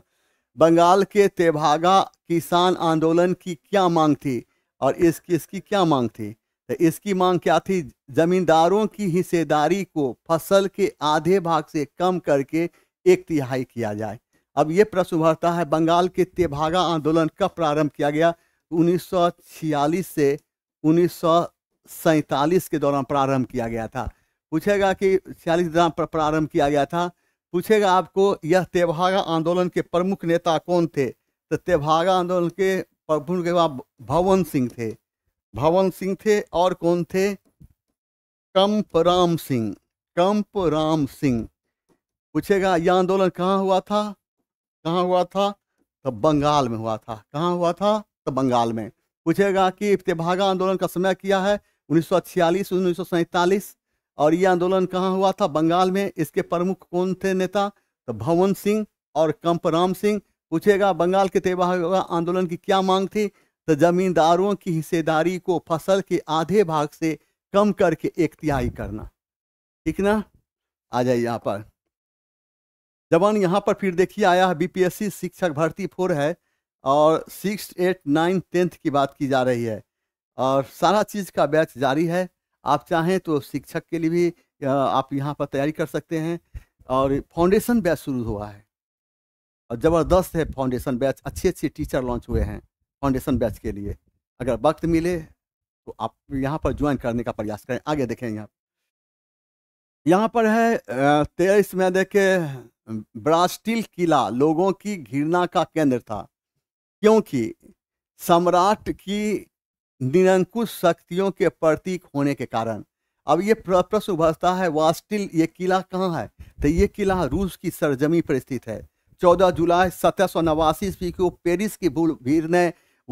बंगाल के तेभागा किसान आंदोलन की क्या मांग थी और इसकी इसकी क्या मांग थी तो इसकी मांग क्या थी जमींदारों की हिस्सेदारी को फसल के आधे भाग से कम करके एक तिहाई किया जाए अब ये प्रश्न उभरता है बंगाल के तेभागा आंदोलन कब प्रारंभ किया गया 1946 से उन्नीस के दौरान प्रारंभ किया गया था पूछेगा कि छियालीस पर प्रारंभ किया गया था पूछेगा आपको यह तेभागा आंदोलन के प्रमुख नेता कौन थे तो तेभागा आंदोलन के प्रमुख नेता भवन सिंह थे भवन सिंह थे और कौन थे कंप राम सिंह कंप राम सिंह पूछेगा यह आंदोलन कहाँ हुआ था कहाँ हुआ था तो बंगाल में हुआ था कहाँ हुआ था तो बंगाल में पूछेगा कि तेभागा आंदोलन का समय किया है उन्नीस सौ छियालीस उन्नीस सौ सैंतालीस और ये आंदोलन कहाँ हुआ था बंगाल में इसके प्रमुख कौन थे नेता तो भवन सिंह और कंपराम सिंह पूछेगा बंगाल के तेबाह आंदोलन की क्या मांग थी तो जमींदारों की हिस्सेदारी को फसल के आधे भाग से कम करके एक तिहाई करना ठीक ना आ जाइए यहाँ पर जवान यहाँ पर फिर देखिए आया है बीपीएससी शिक्षक भर्ती फोर है और सिक्स एट नाइन टेंथ की बात की जा रही है और सारा चीज़ का बैच जारी है आप चाहें तो शिक्षक के लिए भी आप यहाँ पर तैयारी कर सकते हैं और फाउंडेशन बैच शुरू हुआ है और ज़बरदस्त है फाउंडेशन बैच अच्छे अच्छे टीचर लॉन्च हुए हैं फाउंडेशन बैच के लिए अगर वक्त मिले तो आप यहाँ पर ज्वाइन करने का प्रयास करें आगे देखें यहाँ यहाँ पर है तेईस में देखे ब्रास्टिल किला लोगों की घृणा का केंद्र था क्योंकि सम्राट की निरंकुश शक्तियों के प्रतीक होने के कारण अब ये प्रश्न उभरता है वास्टिल ये किला कहाँ है तो ये किला रूस की सरजमी पर स्थित है 14 जुलाई सत्रह सौ नवासी ईस्वी को पेरिस की भीड़ ने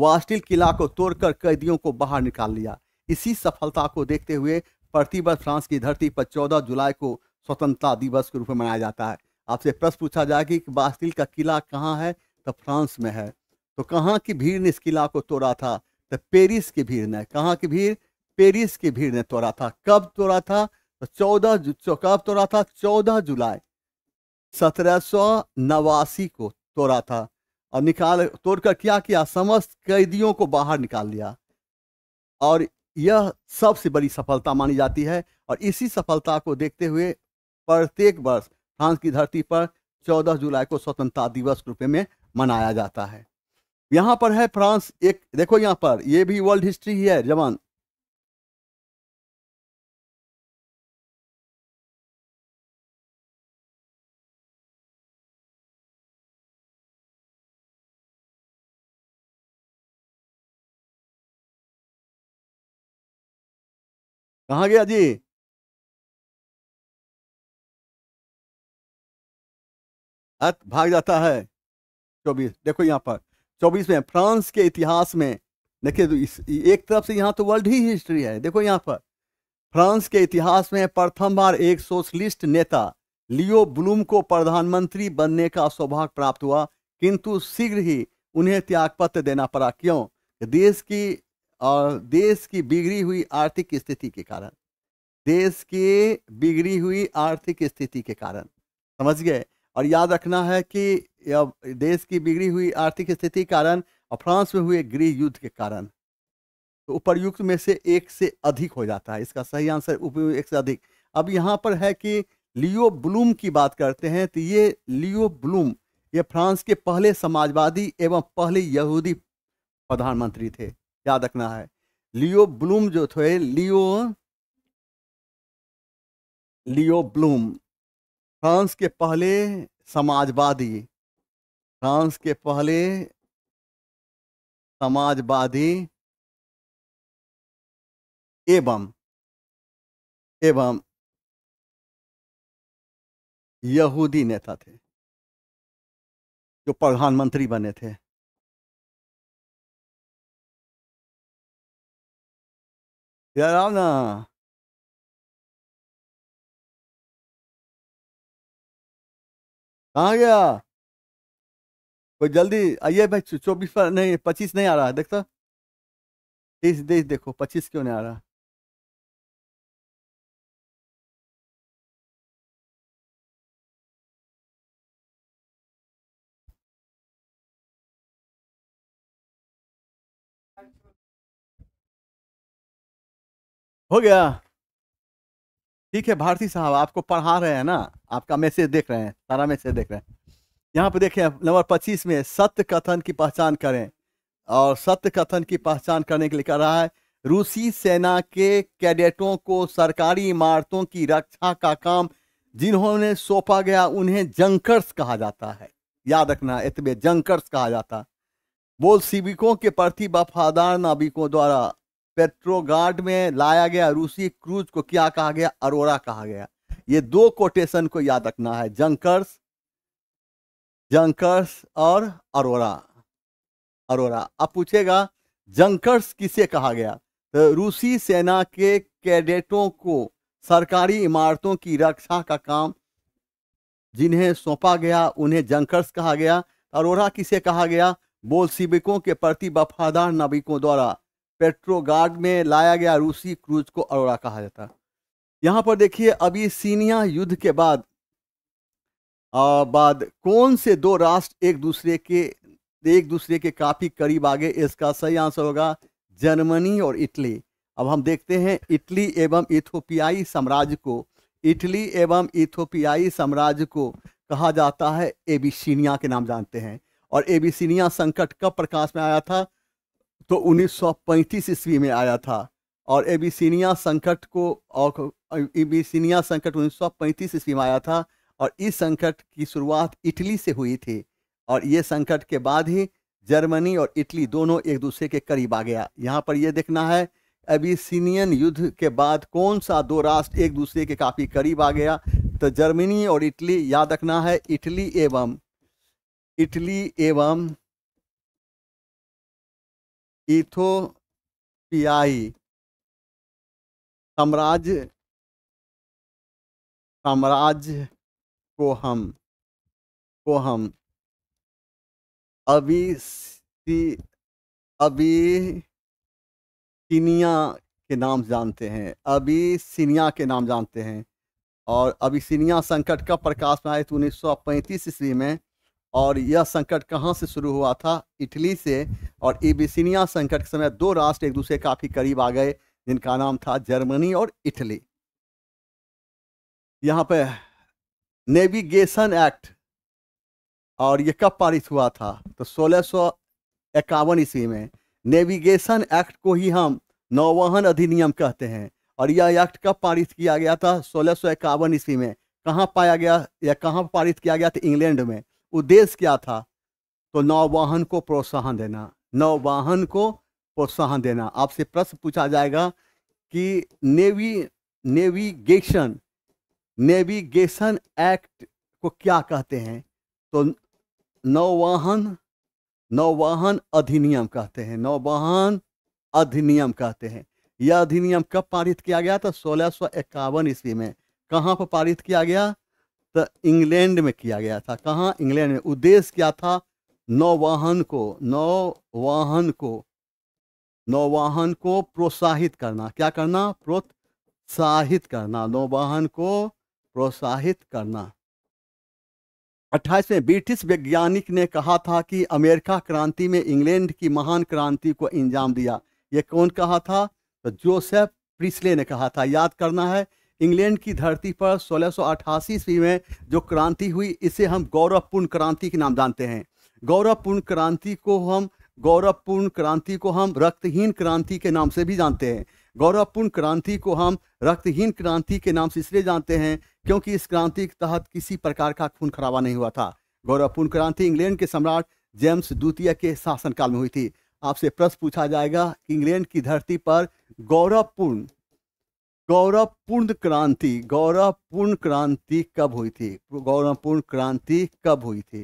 वास्टिल किला को तोड़कर कैदियों को बाहर निकाल लिया इसी सफलता को देखते हुए प्रतिवर्ष फ्रांस की धरती पर 14 जुलाई को स्वतंत्रता दिवस के रूप में मनाया जाता है आपसे प्रश्न पूछा जाएगा कि वास्टिल का किला कहाँ है तो फ्रांस में है तो कहाँ की भीड़ ने इस किला को तोड़ा था तो पेरिस की भीड़ ने कहाँ की भीड़ पेरिस की भीड़ ने तोड़ा था कब तोड़ा था तो चौदह कब तोड़ा था चौदह जुलाई सत्रह सौ नवासी को तोड़ा था और निकाल तोड़कर क्या किया समस्त कैदियों को बाहर निकाल लिया और यह सबसे बड़ी सफलता मानी जाती है और इसी सफलता को देखते हुए प्रत्येक वर्ष फ्रांस की धरती पर 14 जुलाई को स्वतंत्रता दिवस के रूप में मनाया जाता है यहां पर है फ्रांस एक देखो यहां पर ये भी वर्ल्ड हिस्ट्री ही है जवान कहा गया जी भाग जाता है चौबीस देखो यहां पर चौबीस में फ्रांस के इतिहास में देखिए तो एक तरफ से यहाँ तो वर्ल्ड ही हिस्ट्री है देखो यहाँ पर फ्रांस के इतिहास में प्रथम बार एक सोशलिस्ट नेता लियो ब्लूम को प्रधानमंत्री बनने का सौभाग्य प्राप्त हुआ किंतु शीघ्र ही उन्हें त्यागपत्र देना पड़ा क्यों देश की और देश की बिगड़ी हुई आर्थिक स्थिति के कारण देश की बिगड़ी हुई आर्थिक स्थिति के कारण समझ गए और याद रखना है कि या देश की बिगड़ी हुई आर्थिक स्थिति कारण और फ्रांस में हुए गृह युद्ध के कारण तो उपरयुक्त में से एक से अधिक हो जाता है इसका सही आंसर उपयुक्त एक से अधिक अब यहाँ पर है कि लियो ब्लूम की बात करते हैं तो ये लियो ब्लूम ये फ्रांस के पहले समाजवादी एवं पहले यहूदी प्रधानमंत्री थे याद रखना है लियो ब्लूम जो थे लियो लियो ब्लूम फ्रांस के पहले समाजवादी फ्रांस के पहले समाजवादी एवं एवं यहूदी नेता थे जो प्रधानमंत्री बने थे यार ना कहाँ गया कोई जल्दी आइए भाई चौबीस पर नहीं पच्चीस नहीं आ रहा है देखता तीस तेईस देखो पच्चीस क्यों नहीं आ रहा हो गया ठीक है भारती साहब आपको पढ़ा रहे हैं ना आपका मैसेज देख रहे हैं सारा मैसेज देख रहे हैं यहाँ पे देखें नंबर पच्चीस में सत्य कथन की पहचान करें और सत्य कथन की पहचान करने के लिए कर रहा है रूसी सेना के कैडेटों को सरकारी इमारतों की रक्षा का काम जिन्होंने सौंपा गया उन्हें जंकर्स कहा जाता है याद रखना इतने जंकर्स कहा जाता बोल सिविकों के प्रति वफादार नाविकों द्वारा पेट्रोगार्ड में लाया गया रूसी क्रूज को क्या कहा गया अरोरा कहा गया ये दो कोटेशन को याद रखना है जंकर्स जंकर्स और अरोरा अरोरा अब पूछेगा जंकर्स किसे कहा गया तो रूसी सेना के कैडेटों को सरकारी इमारतों की रक्षा का काम जिन्हें सौंपा गया उन्हें जंकर्स कहा गया अरोरा किसे कहा गया बोलशिविकों के प्रति वफादार नाविकों द्वारा पेट्रोगार्ड में लाया गया रूसी क्रूज को अरोरा कहा जाता यहाँ पर देखिए अभी सीनिया युद्ध के बाद बाद कौन से दो राष्ट्र एक दूसरे के एक दूसरे के काफ़ी करीब आगे इसका सही आंसर होगा जर्मनी और इटली अब हम देखते हैं इटली एवं इथोपियाई साम्राज्य को इटली एवं इथोपियाई साम्राज्य को कहा जाता है एबिसिनिया के नाम जानते हैं और एबिसिनिया संकट कब प्रकाश में आया था तो 1935 ईस्वी में आया था और एबिसिनिया संकट को और एबिसिनिया संकट 1935 ईस्वी में आया था और इस संकट की शुरुआत इटली से हुई थी और ये संकट के बाद ही जर्मनी और इटली दोनों एक दूसरे के करीब आ गया यहाँ पर यह देखना है अभी सीनियन युद्ध के बाद कौन सा दो राष्ट्र एक दूसरे के काफ़ी करीब आ गया तो जर्मनी और इटली याद रखना है इटली एवं इटली एवं इथोपियाई साम्राज्य साम्राज्य को हम को हम अभी अभी सीनिया के नाम जानते हैं अभी सीनिया के नाम जानते हैं और अभी सीनिया संकट कब प्रकाश में आए थे उन्नीस ईस्वी में और यह संकट कहाँ से शुरू हुआ था इटली से और इबिसिनिया संकट के समय दो राष्ट्र एक दूसरे काफ़ी करीब आ गए जिनका नाम था जर्मनी और इटली यहाँ पे नेविगेशन एक्ट और ये कब पारित हुआ था तो सोलह सौ इक्यावन ईस्वी में नेविगेशन एक्ट को ही हम नौवहन अधिनियम कहते हैं और यह एक्ट कब पारित किया गया था सोलह सौ इक्यावन ईस्वी में कहाँ पाया गया या कहाँ पारित किया गया था इंग्लैंड में उद्देश्य क्या था तो नौवाहन को प्रोत्साहन देना नौवाहन को प्रोत्साहन देना आपसे प्रश्न पूछा जाएगा कि नेवी नेविगेशन नेविगेशन एक्ट को क्या कहते हैं तो नौवाहन नौवाहन अधिनियम कहते हैं नौवाहन अधिनियम कहते हैं यह अधिनियम कब पारित किया गया तो सोलह सौ इक्यावन ईस्वी में कहाँ पर पारित किया गया तो इंग्लैंड में किया गया था कहाँ इंग्लैंड में उद्देश्य क्या था नौवाहन को नौवाहन को नौवाहन को प्रोत्साहित करना क्या करना प्रोत्साहित करना नौवाहन को प्रोत्साहित करना अट्ठाईसवें ब्रिटिश वैज्ञानिक ने कहा था कि अमेरिका क्रांति में इंग्लैंड की महान क्रांति को अंजाम दिया ये कौन कहा था तो जोसेफ प्रिस्ले ने कहा था याद करना है इंग्लैंड की धरती पर सोलह सौ ईस्वी में जो क्रांति हुई इसे हम गौरवपूर्ण क्रांति के नाम जानते हैं गौरवपूर्ण क्रांति को हम गौरवपूर्ण क्रांति को हम रक्तहीन क्रांति के नाम से भी जानते हैं गौरवपूर्ण क्रांति को हम रक्तहीन क्रांति के नाम से इसलिए जानते हैं क्योंकि इस क्रांति के तहत किसी प्रकार का खून खराबा नहीं हुआ था गौरवपूर्ण क्रांति इंग्लैंड के सम्राट जेम्स द्वितीय के शासनकाल में हुई थी आपसे प्रश्न पूछा जाएगा कि इंग्लैंड की धरती पर गौरवपूर्ण गौरवपूर्ण क्रांति गौरवपूर्ण क्रांति कब हुई थी गौरवपूर्ण क्रांति कब हुई थी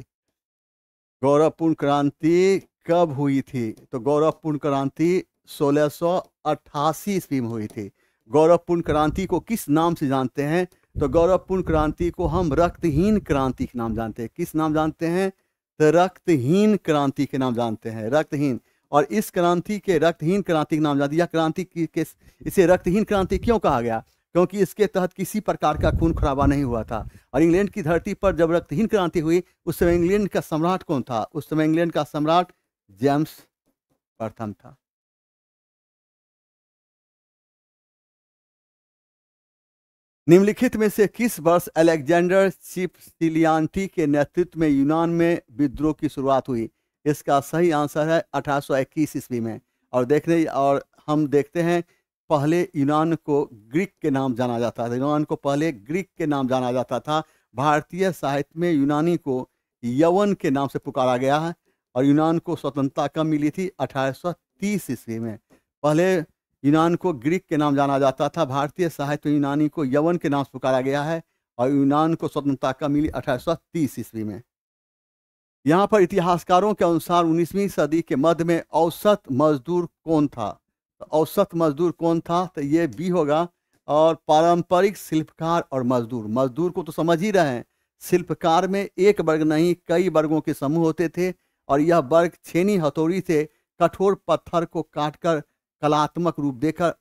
गौरवपूर्ण क्रांति कब हुई थी तो गौरवपूर्ण क्रांति सोलह अट्ठासी ईस्वी में हुई थी गौरवपूर्ण क्रांति को किस नाम से जानते हैं तो गौरवपूर्ण क्रांति को हम रक्तहीन क्रांति के नाम जानते हैं किस नाम जानते हैं तो रक्तहीन क्रांति के नाम जानते हैं रक्तहीन और इस क्रांति के रक्तहीन क्रांति के नाम जानते हैं यह क्रांति के इसे रक्तहीन क्रांति क्यों कहा गया क्योंकि इसके तहत किसी प्रकार का खून खराबा नहीं हुआ था और इंग्लैंड की धरती पर जब रक्तहीन क्रांति हुई उस समय इंग्लैंड का सम्राट कौन था उस समय इंग्लैंड का सम्राट जेम्स प्रथम था निम्नलिखित में से किस वर्ष अलेक्जेंडर सिपसिलियांटी के नेतृत्व में यूनान में विद्रोह की शुरुआत हुई इसका सही आंसर है अठारह सौ इक्कीस ईस्वी में और देखने और हम देखते हैं पहले यूनान को ग्रीक के नाम जाना जाता था यूनान को पहले ग्रीक के नाम जाना जाता था भारतीय साहित्य में यूनानी को यवन के नाम से पुकारा गया है और यूनान को स्वतंत्रता कब मिली थी अठारह ईस्वी में पहले यूनान को ग्रीक के नाम जाना जाता था भारतीय साहित्य यूनानी को यवन के नाम पुकारा गया है और यूनान को स्वतंत्रता का मिली अठारह ईस्वी में यहाँ पर इतिहासकारों के अनुसार 19वीं सदी के मध्य में औसत मजदूर कौन था तो औसत मजदूर कौन था तो ये भी होगा और पारंपरिक शिल्पकार और मजदूर मजदूर को तो समझ ही रहे हैं शिल्पकार में एक वर्ग नहीं कई वर्गों के समूह होते थे और यह वर्ग छेनी हथौड़ी से कठोर पत्थर को काटकर कलात्मक रूप देकर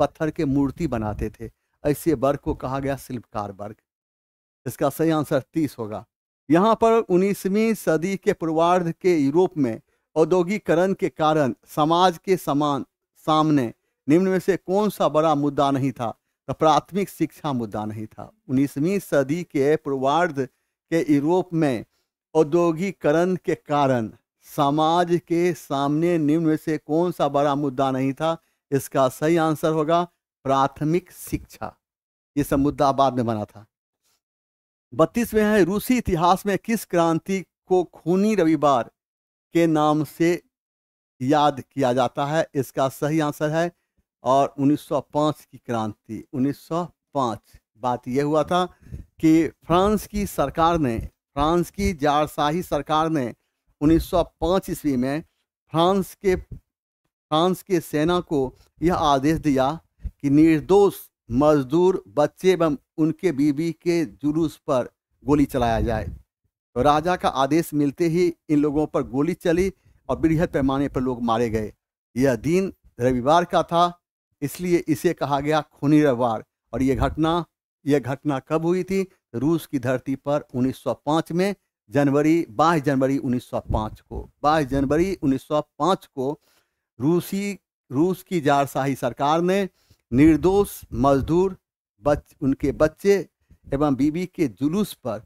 पत्थर के मूर्ति बनाते थे ऐसे वर्ग को कहा गया शिल्पकार वर्ग इसका सही आंसर तीस होगा यहाँ पर उन्नीसवीं सदी के पूर्वार्ध के यूरोप में औद्योगिकरण के कारण समाज के समान सामने निम्न में से कौन सा बड़ा मुद्दा नहीं था तो प्राथमिक शिक्षा मुद्दा नहीं था उन्नीसवीं सदी के पूर्वार्ध के यूरोप में औद्योगिकरण के कारण समाज के सामने निम्न से कौन सा बड़ा मुद्दा नहीं था इसका सही आंसर होगा प्राथमिक शिक्षा ये सब मुद्दा बाद में बना था बत्तीसवें है रूसी इतिहास में किस क्रांति को खूनी रविवार के नाम से याद किया जाता है इसका सही आंसर है और 1905 की क्रांति 1905 बात यह हुआ था कि फ्रांस की सरकार ने फ्रांस की जारशाही सरकार ने 1905 ईस्वी में फ्रांस के फ्रांस के सेना को यह आदेश दिया कि निर्दोष मजदूर बच्चे एवं उनके बीवी के जुलूस पर गोली चलाया जाए तो राजा का आदेश मिलते ही इन लोगों पर गोली चली और बृहद पैमाने पर लोग मारे गए यह दिन रविवार का था इसलिए इसे कहा गया खूनी रविवार और यह घटना यह घटना कब हुई थी रूस की धरती पर 1905 में जनवरी 22 जनवरी 1905 को 22 जनवरी 1905 को रूसी रूस की जारशाही सरकार ने निर्दोष मजदूर बच उनके बच्चे एवं बीवी के जुलूस पर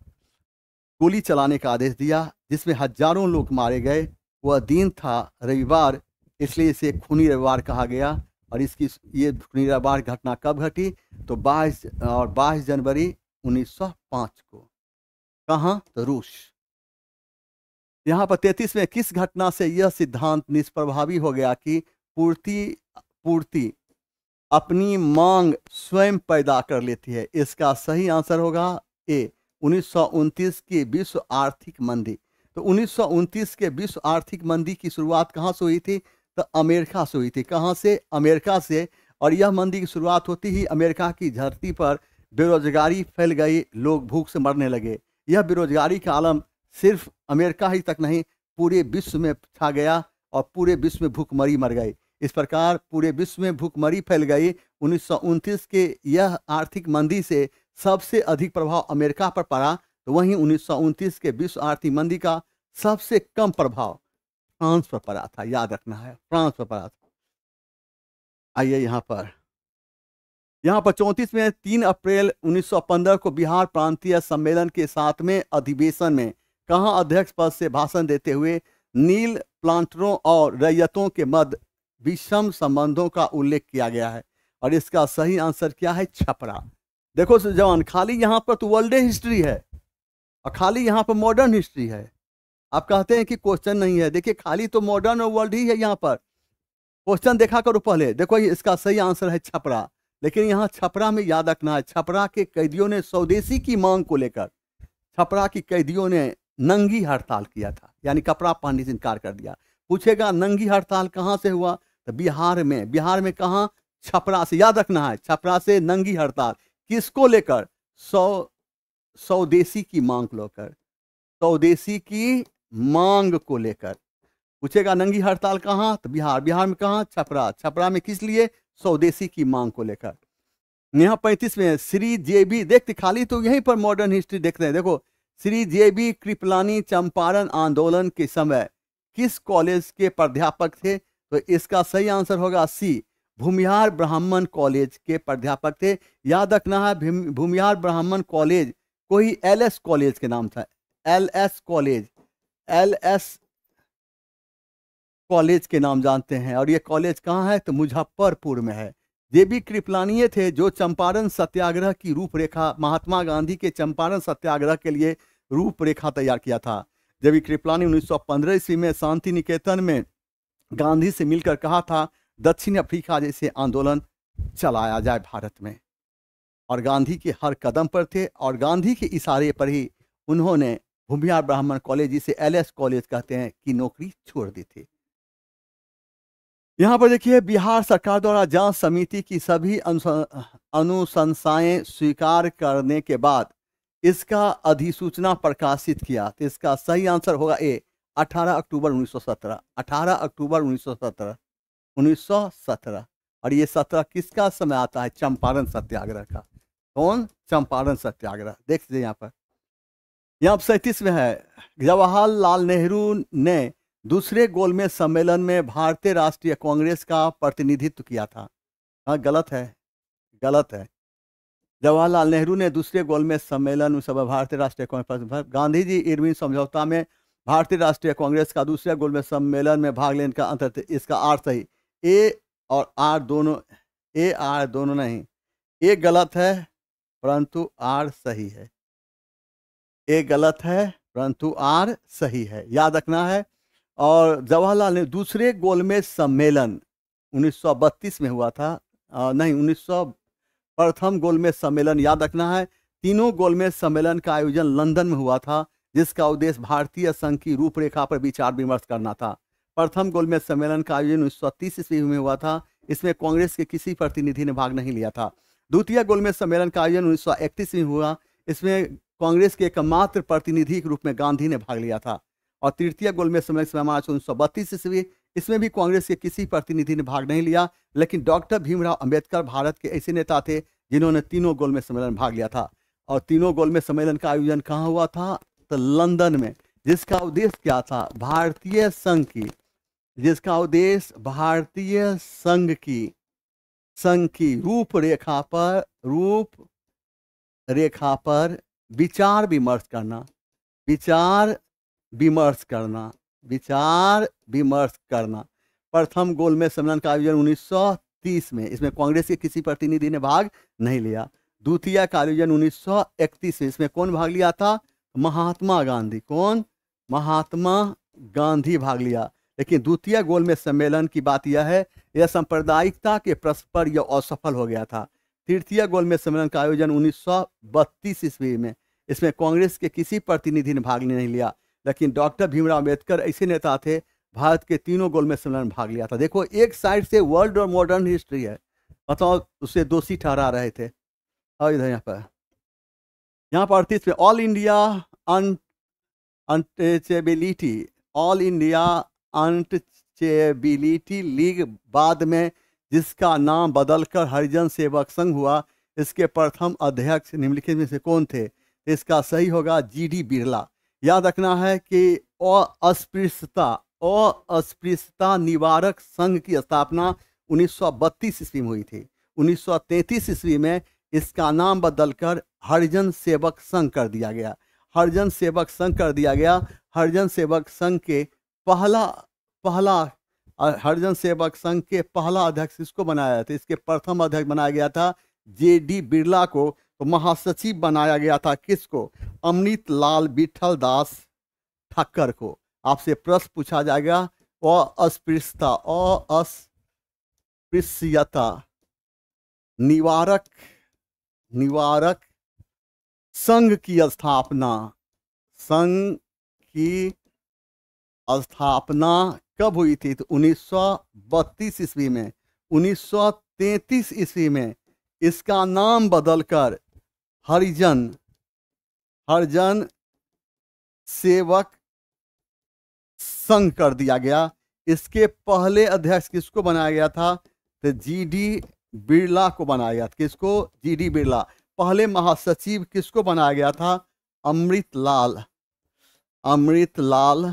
गोली चलाने का आदेश दिया जिसमें हजारों लोग मारे गए वह दिन था रविवार इसलिए इसे खूनी रविवार कहा गया और इसकी ये खूनी रविवार घटना कब घटी तो 22 और 22 जनवरी 1905 को कहाँ तो रूस यहाँ पर तैतीस में किस घटना से यह सिद्धांत निष्प्रभावी हो गया कि पूर्ति पूर्ति अपनी मांग स्वयं पैदा कर लेती है इसका सही आंसर होगा ए उन्नीस की विश्व आर्थिक मंदी तो उन्नीस के विश्व आर्थिक मंदी की शुरुआत कहाँ से हुई थी तो अमेरिका से हुई थी कहाँ से अमेरिका से और यह मंदी की शुरुआत होती ही अमेरिका की धरती पर बेरोजगारी फैल गई लोग भूख से मरने लगे यह बेरोजगारी का आलम सिर्फ अमेरिका ही तक नहीं पूरे विश्व में छा गया और पूरे विश्व में भूखमरी मर गई इस प्रकार पूरे विश्व में भूखमरी फैल गई उन्नीस के यह आर्थिक मंदी से सबसे अधिक प्रभाव अमेरिका पर पड़ा तो वहीं उन्नीस के विश्व आर्थिक मंदी का सबसे कम प्रभाव फ्रांस पर पड़ा था याद रखना है फ्रांस पर पड़ा था आइए यहाँ पर यहाँ पर चौंतीस में तीन अप्रैल 1915 को बिहार प्रांतीय सम्मेलन के साथ में अधिवेशन में कहा अध्यक्ष पद से भाषण देते हुए नील प्लांटरों और रैयतों के मध्य विषम संबंधों का उल्लेख किया गया है और इसका सही आंसर क्या है छपरा देखो जवान खाली यहाँ पर तो वर्ल्ड हिस्ट्री है और खाली यहाँ पर मॉडर्न हिस्ट्री है आप कहते हैं कि क्वेश्चन नहीं है देखिए खाली तो मॉडर्न और वर्ल्ड ही है यहाँ पर क्वेश्चन देखा करो पहले देखो इसका सही आंसर है छपरा लेकिन यहाँ छपरा में याद रखना है छपरा के कैदियों ने स्वदेशी की मांग को लेकर छपरा की कैदियों ने नंगी हड़ताल किया था यानी कपड़ा पहनने से इनकार कर दिया पूछेगा नंगी हड़ताल कहाँ से हुआ तो बिहार में बिहार में कहाँ छपरा से याद रखना है छपरा से नंगी हड़ताल किसको लेकर सौ स्वदेशी की मांग को लेकर स्वदेशी की मांग को लेकर पूछेगा नंगी हड़ताल कहाँ तो बिहार बिहार में कहाँ छपरा छपरा में किस लिए स्वदेशी की मांग को लेकर यहाँ पैंतीस में श्री जे बी देखते तो खाली तो यहीं पर मॉडर्न हिस्ट्री देखते हैं देखो श्री जे बी कृपलानी चंपारण आंदोलन के समय किस कॉलेज के प्राध्यापक थे तो इसका सही आंसर होगा सी भूमिहार ब्राह्मण कॉलेज के प्राध्यापक थे याद रखना है भूमिहार ब्राह्मण कॉलेज को ही एल कॉलेज के नाम था एल कॉलेज एल कॉलेज के नाम जानते हैं और ये कॉलेज कहाँ है तो मुजफ्फरपुर में है ये भी कृपलानीय थे जो चंपारण सत्याग्रह की रूपरेखा महात्मा गांधी के चंपारण सत्याग्रह के लिए रूपरेखा तैयार किया था जब बी कृपलानी 1915 ईस्वी में शांति निकेतन में गांधी से मिलकर कहा था दक्षिण अफ्रीका जैसे आंदोलन चलाया जाए भारत में और गांधी के हर कदम पर थे और गांधी के इशारे पर ही उन्होंने भूमिहार ब्राह्मण कॉलेज जिसे एल कॉलेज कहते हैं की नौकरी छोड़ दी थी यहाँ पर देखिए बिहार सरकार द्वारा जांच समिति की सभी अनुशंसाएं स्वीकार करने के बाद इसका अधिसूचना प्रकाशित किया तो इसका सही आंसर होगा ए 18 अक्टूबर 1917 18 अक्टूबर 1917 1917 और ये सत्रह किसका समय आता है चंपारण सत्याग्रह का कौन चंपारण सत्याग्रह देख लीजिए यहाँ पर यहाँ सैंतीस में है जवाहरलाल नेहरू ने दूसरे गोलमेज सम्मेलन में भारतीय राष्ट्रीय कांग्रेस का प्रतिनिधित्व किया था हाँ गलत है गलत है जवाहरलाल नेहरू ने दूसरे गोलमेज सम्मेलन में भारतीय राष्ट्रीय कांग्रेस गांधी जी इरविन समझौता में भारतीय राष्ट्रीय कांग्रेस का दूसरे गोलमेज सम्मेलन में भाग लेने का अंतर इसका आर सही ए और आर दोनों ए आर दोनों नहीं ए गलत है परंतु आर सही है ए गलत है परंतु आर सही है याद रखना है और जवाहरलाल नेहरू दूसरे गोलमेज सम्मेलन 1932 में हुआ था आ, नहीं उन्नीस प्रथम गोलमेज सम्मेलन याद रखना है तीनों गोलमेज सम्मेलन का आयोजन लंदन में हुआ था जिसका उद्देश्य भारतीय संघ की रूपरेखा पर विचार विमर्श करना था प्रथम गोलमेज सम्मेलन का आयोजन उन्नीस सौ ईस्वी में हुआ था इसमें कांग्रेस के किसी प्रतिनिधि ने भाग नहीं लिया था द्वितीय गोलमेज सम्मेलन का आयोजन उन्नीस में हुआ इसमें कांग्रेस के एकमात्र प्रतिनिधि के रूप में गांधी ने भाग लिया था और तृतीय गोलमेज सम्मेलन समय मार्च उन्नीस सौ बत्तीस ईस्वी इसमें भी कांग्रेस के किसी प्रतिनिधि ने भाग नहीं लिया लेकिन डॉक्टर भीमराव अंबेडकर भारत के ऐसे नेता थे जिन्होंने तीनों गोलमेज सम्मेलन भाग लिया था और तीनों गोलमेज सम्मेलन का आयोजन कहाँ हुआ था तो लंदन में जिसका उद्देश्य क्या था भारतीय संघ की जिसका उद्देश्य भारतीय संघ की संघ की रूपरेखा पर रूप रेखा पर विचार विमर्श करना विचार विमर्श करना विचार विमर्श करना प्रथम गोल में सम्मेलन का आयोजन 1930 में इसमें कांग्रेस के किसी प्रतिनिधि ने भाग नहीं लिया द्वितीय का आयोजन 1931 में इसमें कौन भाग लिया था महात्मा गांधी कौन महात्मा गांधी भाग लिया लेकिन द्वितीय गोल में सम्मेलन की बात यह है यह सांप्रदायिकता के परस्पर यह असफल हो गया था तृतीय गोल में सम्मेलन का आयोजन उन्नीस ईस्वी में इसमें कांग्रेस के किसी प्रतिनिधि ने भाग नहीं लिया लेकिन डॉक्टर भीमराव अम्बेडकर ऐसे नेता थे भारत के तीनों में सम्मेलन भाग लिया था देखो एक साइड से वर्ल्ड और मॉडर्न हिस्ट्री है बताओ उसे दोषी ठहरा रहे थे और इधर यहाँ पर यहाँ पर अड़तीस में All India untouchability All India untouchability League बाद में जिसका नाम बदलकर हरिजन सेवक संघ हुआ इसके प्रथम अध्यक्ष निम्नलिखित में से कौन थे इसका सही होगा जी डी बिरला याद रखना है कि अस्पृश्यता अस्पृश्यता निवारक संघ की स्थापना 1932 ईस्वी में हुई थी 1933 ईस्वी में इसका नाम बदलकर हरिजन सेवक संघ कर दिया गया हरिजन सेवक संघ कर दिया गया हरिजन सेवक संघ के पहला पहला हरिजन सेवक संघ के पहला अध्यक्ष इसको बनाया था इसके प्रथम अध्यक्ष बनाया गया था जे डी बिरला को तो महासचिव बनाया गया था किसको अमृत लाल विठल दास ठक्कर को आपसे प्रश्न पूछा जाएगा अस्पृश्यता अस्पृश्यता निवारक निवारक संघ की स्थापना संघ की स्थापना कब हुई थी तो उन्नीस ईस्वी में 1933 ईस्वी में इसका नाम बदलकर हरिजन हरिजन सेवक संघ कर दिया गया इसके पहले अध्यक्ष किसको बनाया गया था तो जी डी बिरला को बनाया गया था किसको जी डी बिरला पहले महासचिव किसको बनाया गया था अमृत लाल अमृत लाल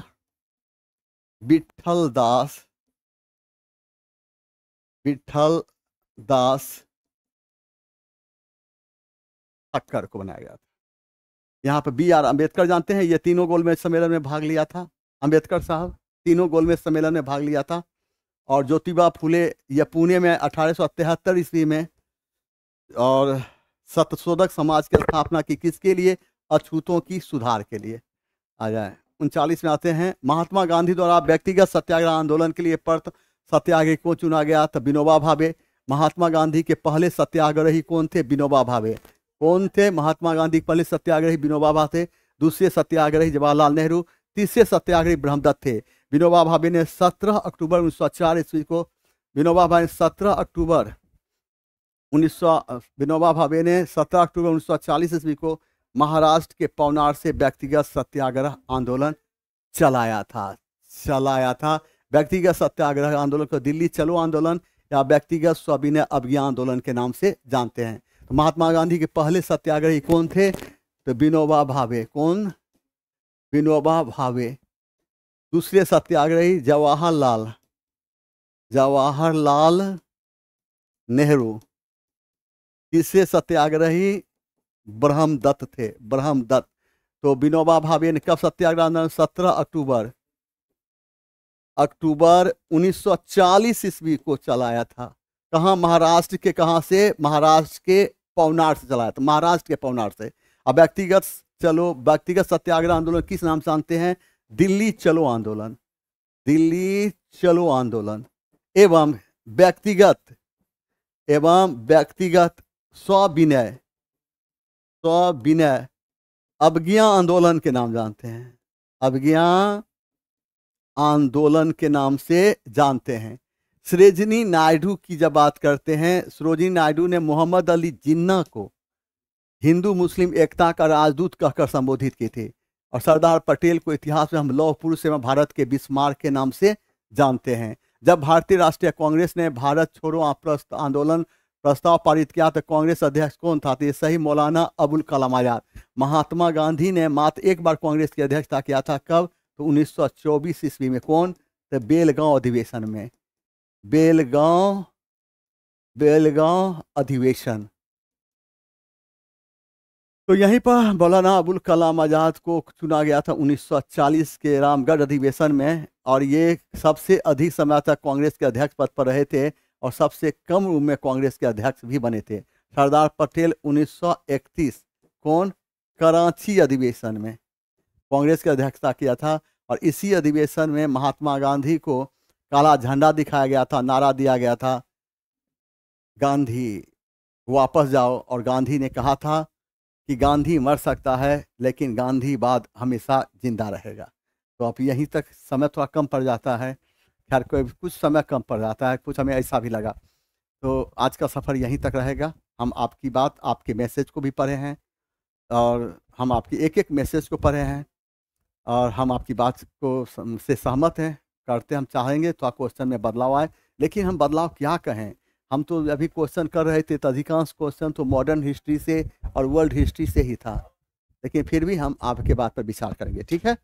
विठल दास विठल दास खटकर को बनाया गया था यहाँ पर बी आर अम्बेडकर जानते हैं ये तीनों गोलमेज सम्मेलन में भाग लिया था अम्बेडकर साहब तीनों गोलमेज सम्मेलन में भाग लिया था और ज्योतिबा फूले यह पुणे में अठारह ईस्वी में और सतशोधक समाज की स्थापना की किसके लिए अछूतों की सुधार के लिए आ जाए उनचालीस में आते हैं महात्मा गांधी द्वारा व्यक्तिगत सत्याग्रह आंदोलन के लिए पर्त सत्याग्रह को चुना गया था विनोबा भावे महात्मा गांधी के पहले सत्याग्रही कौन थे विनोबा भावे कौन थे महात्मा गांधी पहले सत्याग्रही विनोबा भा थे दूसरे सत्याग्रही जवाहरलाल नेहरू तीसरे सत्याग्रही ब्रह्मदत्त थे विनोबा भावे ने 17 अक्टूबर उन्नीस ईस्वी को विनोबा भावे ने सत्रह अक्टूबर उन्नीस विनोबा भावे ने सत्रह अक्टूबर उन्नीस ईस्वी को महाराष्ट्र के पवनार से व्यक्तिगत सत्याग्रह आंदोलन चलाया था चलाया था व्यक्तिगत सत्याग्रह आंदोलन को दिल्ली चलो आंदोलन या व्यक्तिगत स्वाभिनय अभियान आंदोलन के नाम से जानते हैं तो महात्मा गांधी के पहले सत्याग्रही कौन थे तो विनोबा भावे कौन विनोबा भावे दूसरे सत्याग्रही जवाहरलाल जवाहरलाल नेहरू तीसरे सत्याग्रही ब्रह्मदत्त थे ब्रह्मदत्त तो विनोबा भावे ने कब सत्याग्रह आंदोलन सत्रह अक्टूबर अक्टूबर 1940 ईस्वी को चलाया था कहाँ महाराष्ट्र के कहाँ से महाराष्ट्र के पवनार से चलाया था तो महाराष्ट्र के पवनार से अब व्यक्तिगत चलो व्यक्तिगत सत्याग्रह आंदोलन किस नाम से आते हैं दिल्ली चलो आंदोलन दिल्ली चलो आंदोलन एवं व्यक्तिगत एवं व्यक्तिगत स्विनय स्विनय अवज्ञा आंदोलन के नाम जानते हैं अवज्ञा आंदोलन के नाम से जानते हैं सरोजनी नायडू की जब बात करते हैं सरोजनी नायडू ने मोहम्मद अली जिन्ना को हिंदू मुस्लिम एकता का राजदूत कहकर संबोधित किए थे और सरदार पटेल को इतिहास में हम लौह पुरुष एवं भारत के बिस्मार्क के नाम से जानते हैं जब भारतीय राष्ट्रीय कांग्रेस ने भारत छोड़ो आंदोलन प्रस्ताव पारित किया तो कांग्रेस अध्यक्ष कौन था तो ये सही मौलाना अबुल कलाम आजाद महात्मा गांधी ने मात्र एक बार कांग्रेस की अध्यक्षता किया था कब तो 1924 ईस्वी में कौन तो बेलगांव अधिवेशन में बेलगांव बेलगांव अधिवेशन तो यहीं पर मौलाना अबुल कलाम आज़ाद को चुना गया था 1940 के रामगढ़ अधिवेशन में और ये सबसे अधिक समय तक कांग्रेस के अध्यक्ष पद पर रहे थे और सबसे कम उम्र में कांग्रेस के अध्यक्ष भी बने थे सरदार पटेल 1931 कौन कराची अधिवेशन में कांग्रेस के अध्यक्षता किया था और इसी अधिवेशन में महात्मा गांधी को काला झंडा दिखाया गया था नारा दिया गया था गांधी वापस जाओ और गांधी ने कहा था कि गांधी मर सकता है लेकिन गांधी बाद हमेशा जिंदा रहेगा तो अब यहीं तक समय थोड़ा कम पड़ जाता है खैर कोई कुछ समय कम पड़ जाता है कुछ हमें ऐसा भी लगा तो आज का सफ़र यहीं तक रहेगा हम आपकी बात आपके मैसेज को भी पढ़े हैं और हम आपकी एक एक मैसेज को पढ़े हैं और हम आपकी बात को से सहमत हैं करते हम चाहेंगे तो क्वेश्चन में बदलाव आए लेकिन हम बदलाव क्या कहें हम तो अभी क्वेश्चन कर रहे थे तो अधिकांश क्वेश्चन तो मॉडर्न हिस्ट्री से और वर्ल्ड हिस्ट्री से ही था लेकिन फिर भी हम आपके बात पर विचार करेंगे ठीक है